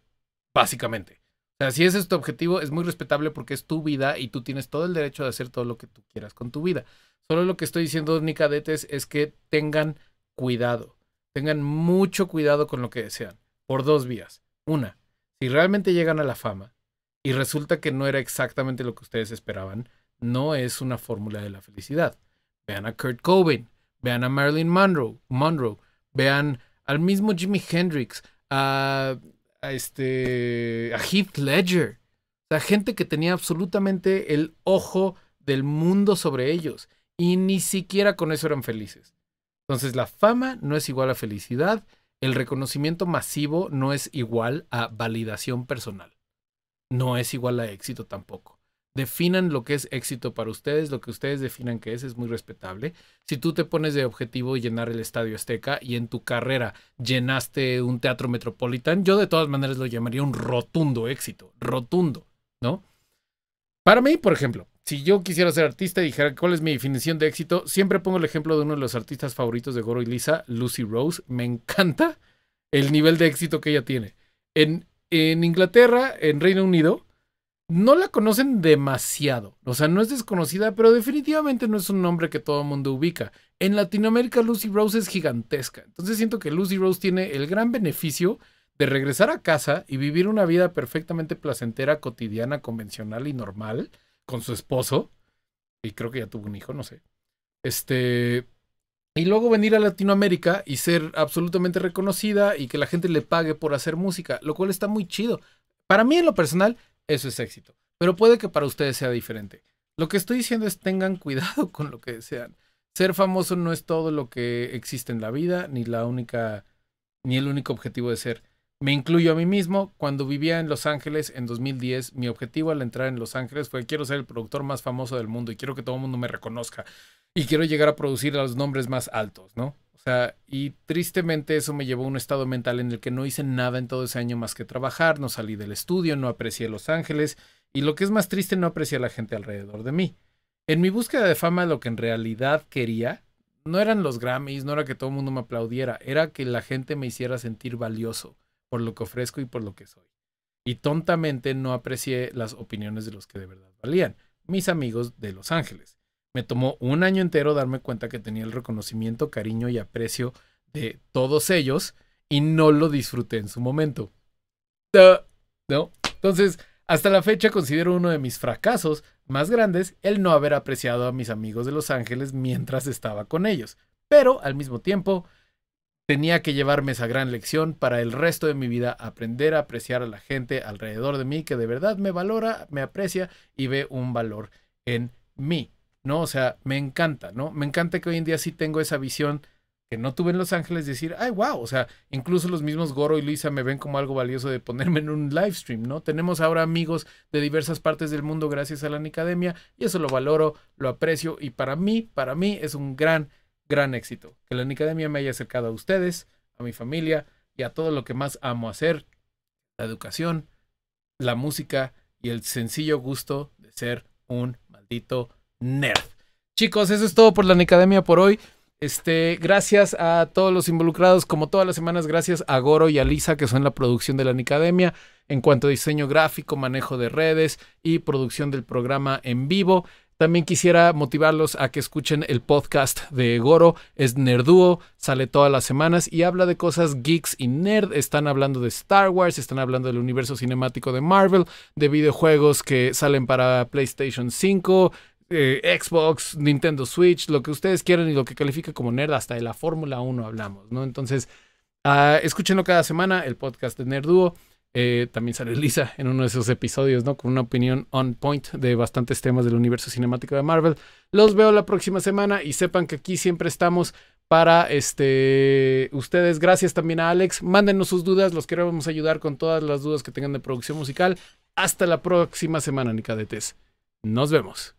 básicamente. O sea, si ese es tu objetivo, es muy respetable porque es tu vida y tú tienes todo el derecho de hacer todo lo que tú quieras con tu vida. Solo lo que estoy diciendo, ni cadetes, es que tengan cuidado. Tengan mucho cuidado con lo que desean. Por dos vías. Una, si realmente llegan a la fama, y resulta que no era exactamente lo que ustedes esperaban, no es una fórmula de la felicidad. Vean a Kurt Cobain, vean a Marilyn Monroe, Monroe vean al mismo Jimi Hendrix, a, este, a Heath Ledger. O sea, gente que tenía absolutamente el ojo del mundo sobre ellos y ni siquiera con eso eran felices. Entonces la fama no es igual a felicidad, el reconocimiento masivo no es igual a validación personal no es igual a éxito tampoco. Definan lo que es éxito para ustedes, lo que ustedes definan que es, es muy respetable. Si tú te pones de objetivo llenar el Estadio Azteca y en tu carrera llenaste un teatro metropolitan, yo de todas maneras lo llamaría un rotundo éxito, rotundo, ¿no? Para mí, por ejemplo, si yo quisiera ser artista y dijera cuál es mi definición de éxito, siempre pongo el ejemplo de uno de los artistas favoritos de Goro y Lisa, Lucy Rose. Me encanta el nivel de éxito que ella tiene. En en Inglaterra, en Reino Unido, no la conocen demasiado. O sea, no es desconocida, pero definitivamente no es un nombre que todo el mundo ubica. En Latinoamérica, Lucy Rose es gigantesca. Entonces siento que Lucy Rose tiene el gran beneficio de regresar a casa y vivir una vida perfectamente placentera, cotidiana, convencional y normal con su esposo. Y creo que ya tuvo un hijo, no sé. Este. Y luego venir a Latinoamérica y ser absolutamente reconocida y que la gente le pague por hacer música, lo cual está muy chido. Para mí en lo personal, eso es éxito. Pero puede que para ustedes sea diferente. Lo que estoy diciendo es tengan cuidado con lo que desean. Ser famoso no es todo lo que existe en la vida, ni la única, ni el único objetivo de ser. Me incluyo a mí mismo. Cuando vivía en Los Ángeles en 2010, mi objetivo al entrar en Los Ángeles fue quiero ser el productor más famoso del mundo y quiero que todo el mundo me reconozca y quiero llegar a producir los nombres más altos, ¿no? O sea, y tristemente eso me llevó a un estado mental en el que no hice nada en todo ese año más que trabajar, no salí del estudio, no aprecié Los Ángeles y lo que es más triste, no aprecié a la gente alrededor de mí. En mi búsqueda de fama lo que en realidad quería no eran los Grammys, no era que todo el mundo me aplaudiera, era que la gente me hiciera sentir valioso por lo que ofrezco y por lo que soy. Y tontamente no aprecié las opiniones de los que de verdad valían, mis amigos de Los Ángeles. Me tomó un año entero darme cuenta que tenía el reconocimiento, cariño y aprecio de todos ellos y no lo disfruté en su momento. ¿No? Entonces, hasta la fecha considero uno de mis fracasos más grandes el no haber apreciado a mis amigos de Los Ángeles mientras estaba con ellos. Pero al mismo tiempo, tenía que llevarme esa gran lección para el resto de mi vida, aprender a apreciar a la gente alrededor de mí que de verdad me valora, me aprecia y ve un valor en mí. ¿no? O sea, me encanta, ¿no? Me encanta que hoy en día sí tengo esa visión que no tuve en Los Ángeles, decir, ay, wow, o sea, incluso los mismos Goro y Luisa me ven como algo valioso de ponerme en un live stream, ¿no? Tenemos ahora amigos de diversas partes del mundo gracias a la Nicademia y eso lo valoro, lo aprecio y para mí, para mí es un gran, gran éxito que la Nicademia me haya acercado a ustedes, a mi familia y a todo lo que más amo hacer, la educación, la música y el sencillo gusto de ser un maldito nerd. Chicos, eso es todo por la Nicademia por hoy. Este, gracias a todos los involucrados, como todas las semanas, gracias a Goro y a Lisa, que son la producción de la Nicademia, en cuanto a diseño gráfico, manejo de redes y producción del programa en vivo. También quisiera motivarlos a que escuchen el podcast de Goro, es Nerduo, sale todas las semanas y habla de cosas geeks y nerd. Están hablando de Star Wars, están hablando del universo cinemático de Marvel, de videojuegos que salen para PlayStation 5, eh, Xbox, Nintendo Switch, lo que ustedes quieran y lo que califica como nerd, hasta de la Fórmula 1 hablamos, ¿no? Entonces, ah, escúchenlo cada semana, el podcast de Nerd eh, también sale Lisa en uno de esos episodios, ¿no? Con una opinión on point de bastantes temas del universo cinemático de Marvel. Los veo la próxima semana y sepan que aquí siempre estamos para este, ustedes. Gracias también a Alex. Mándenos sus dudas, los queremos ayudar con todas las dudas que tengan de producción musical. Hasta la próxima semana, Nicadetes. Nos vemos.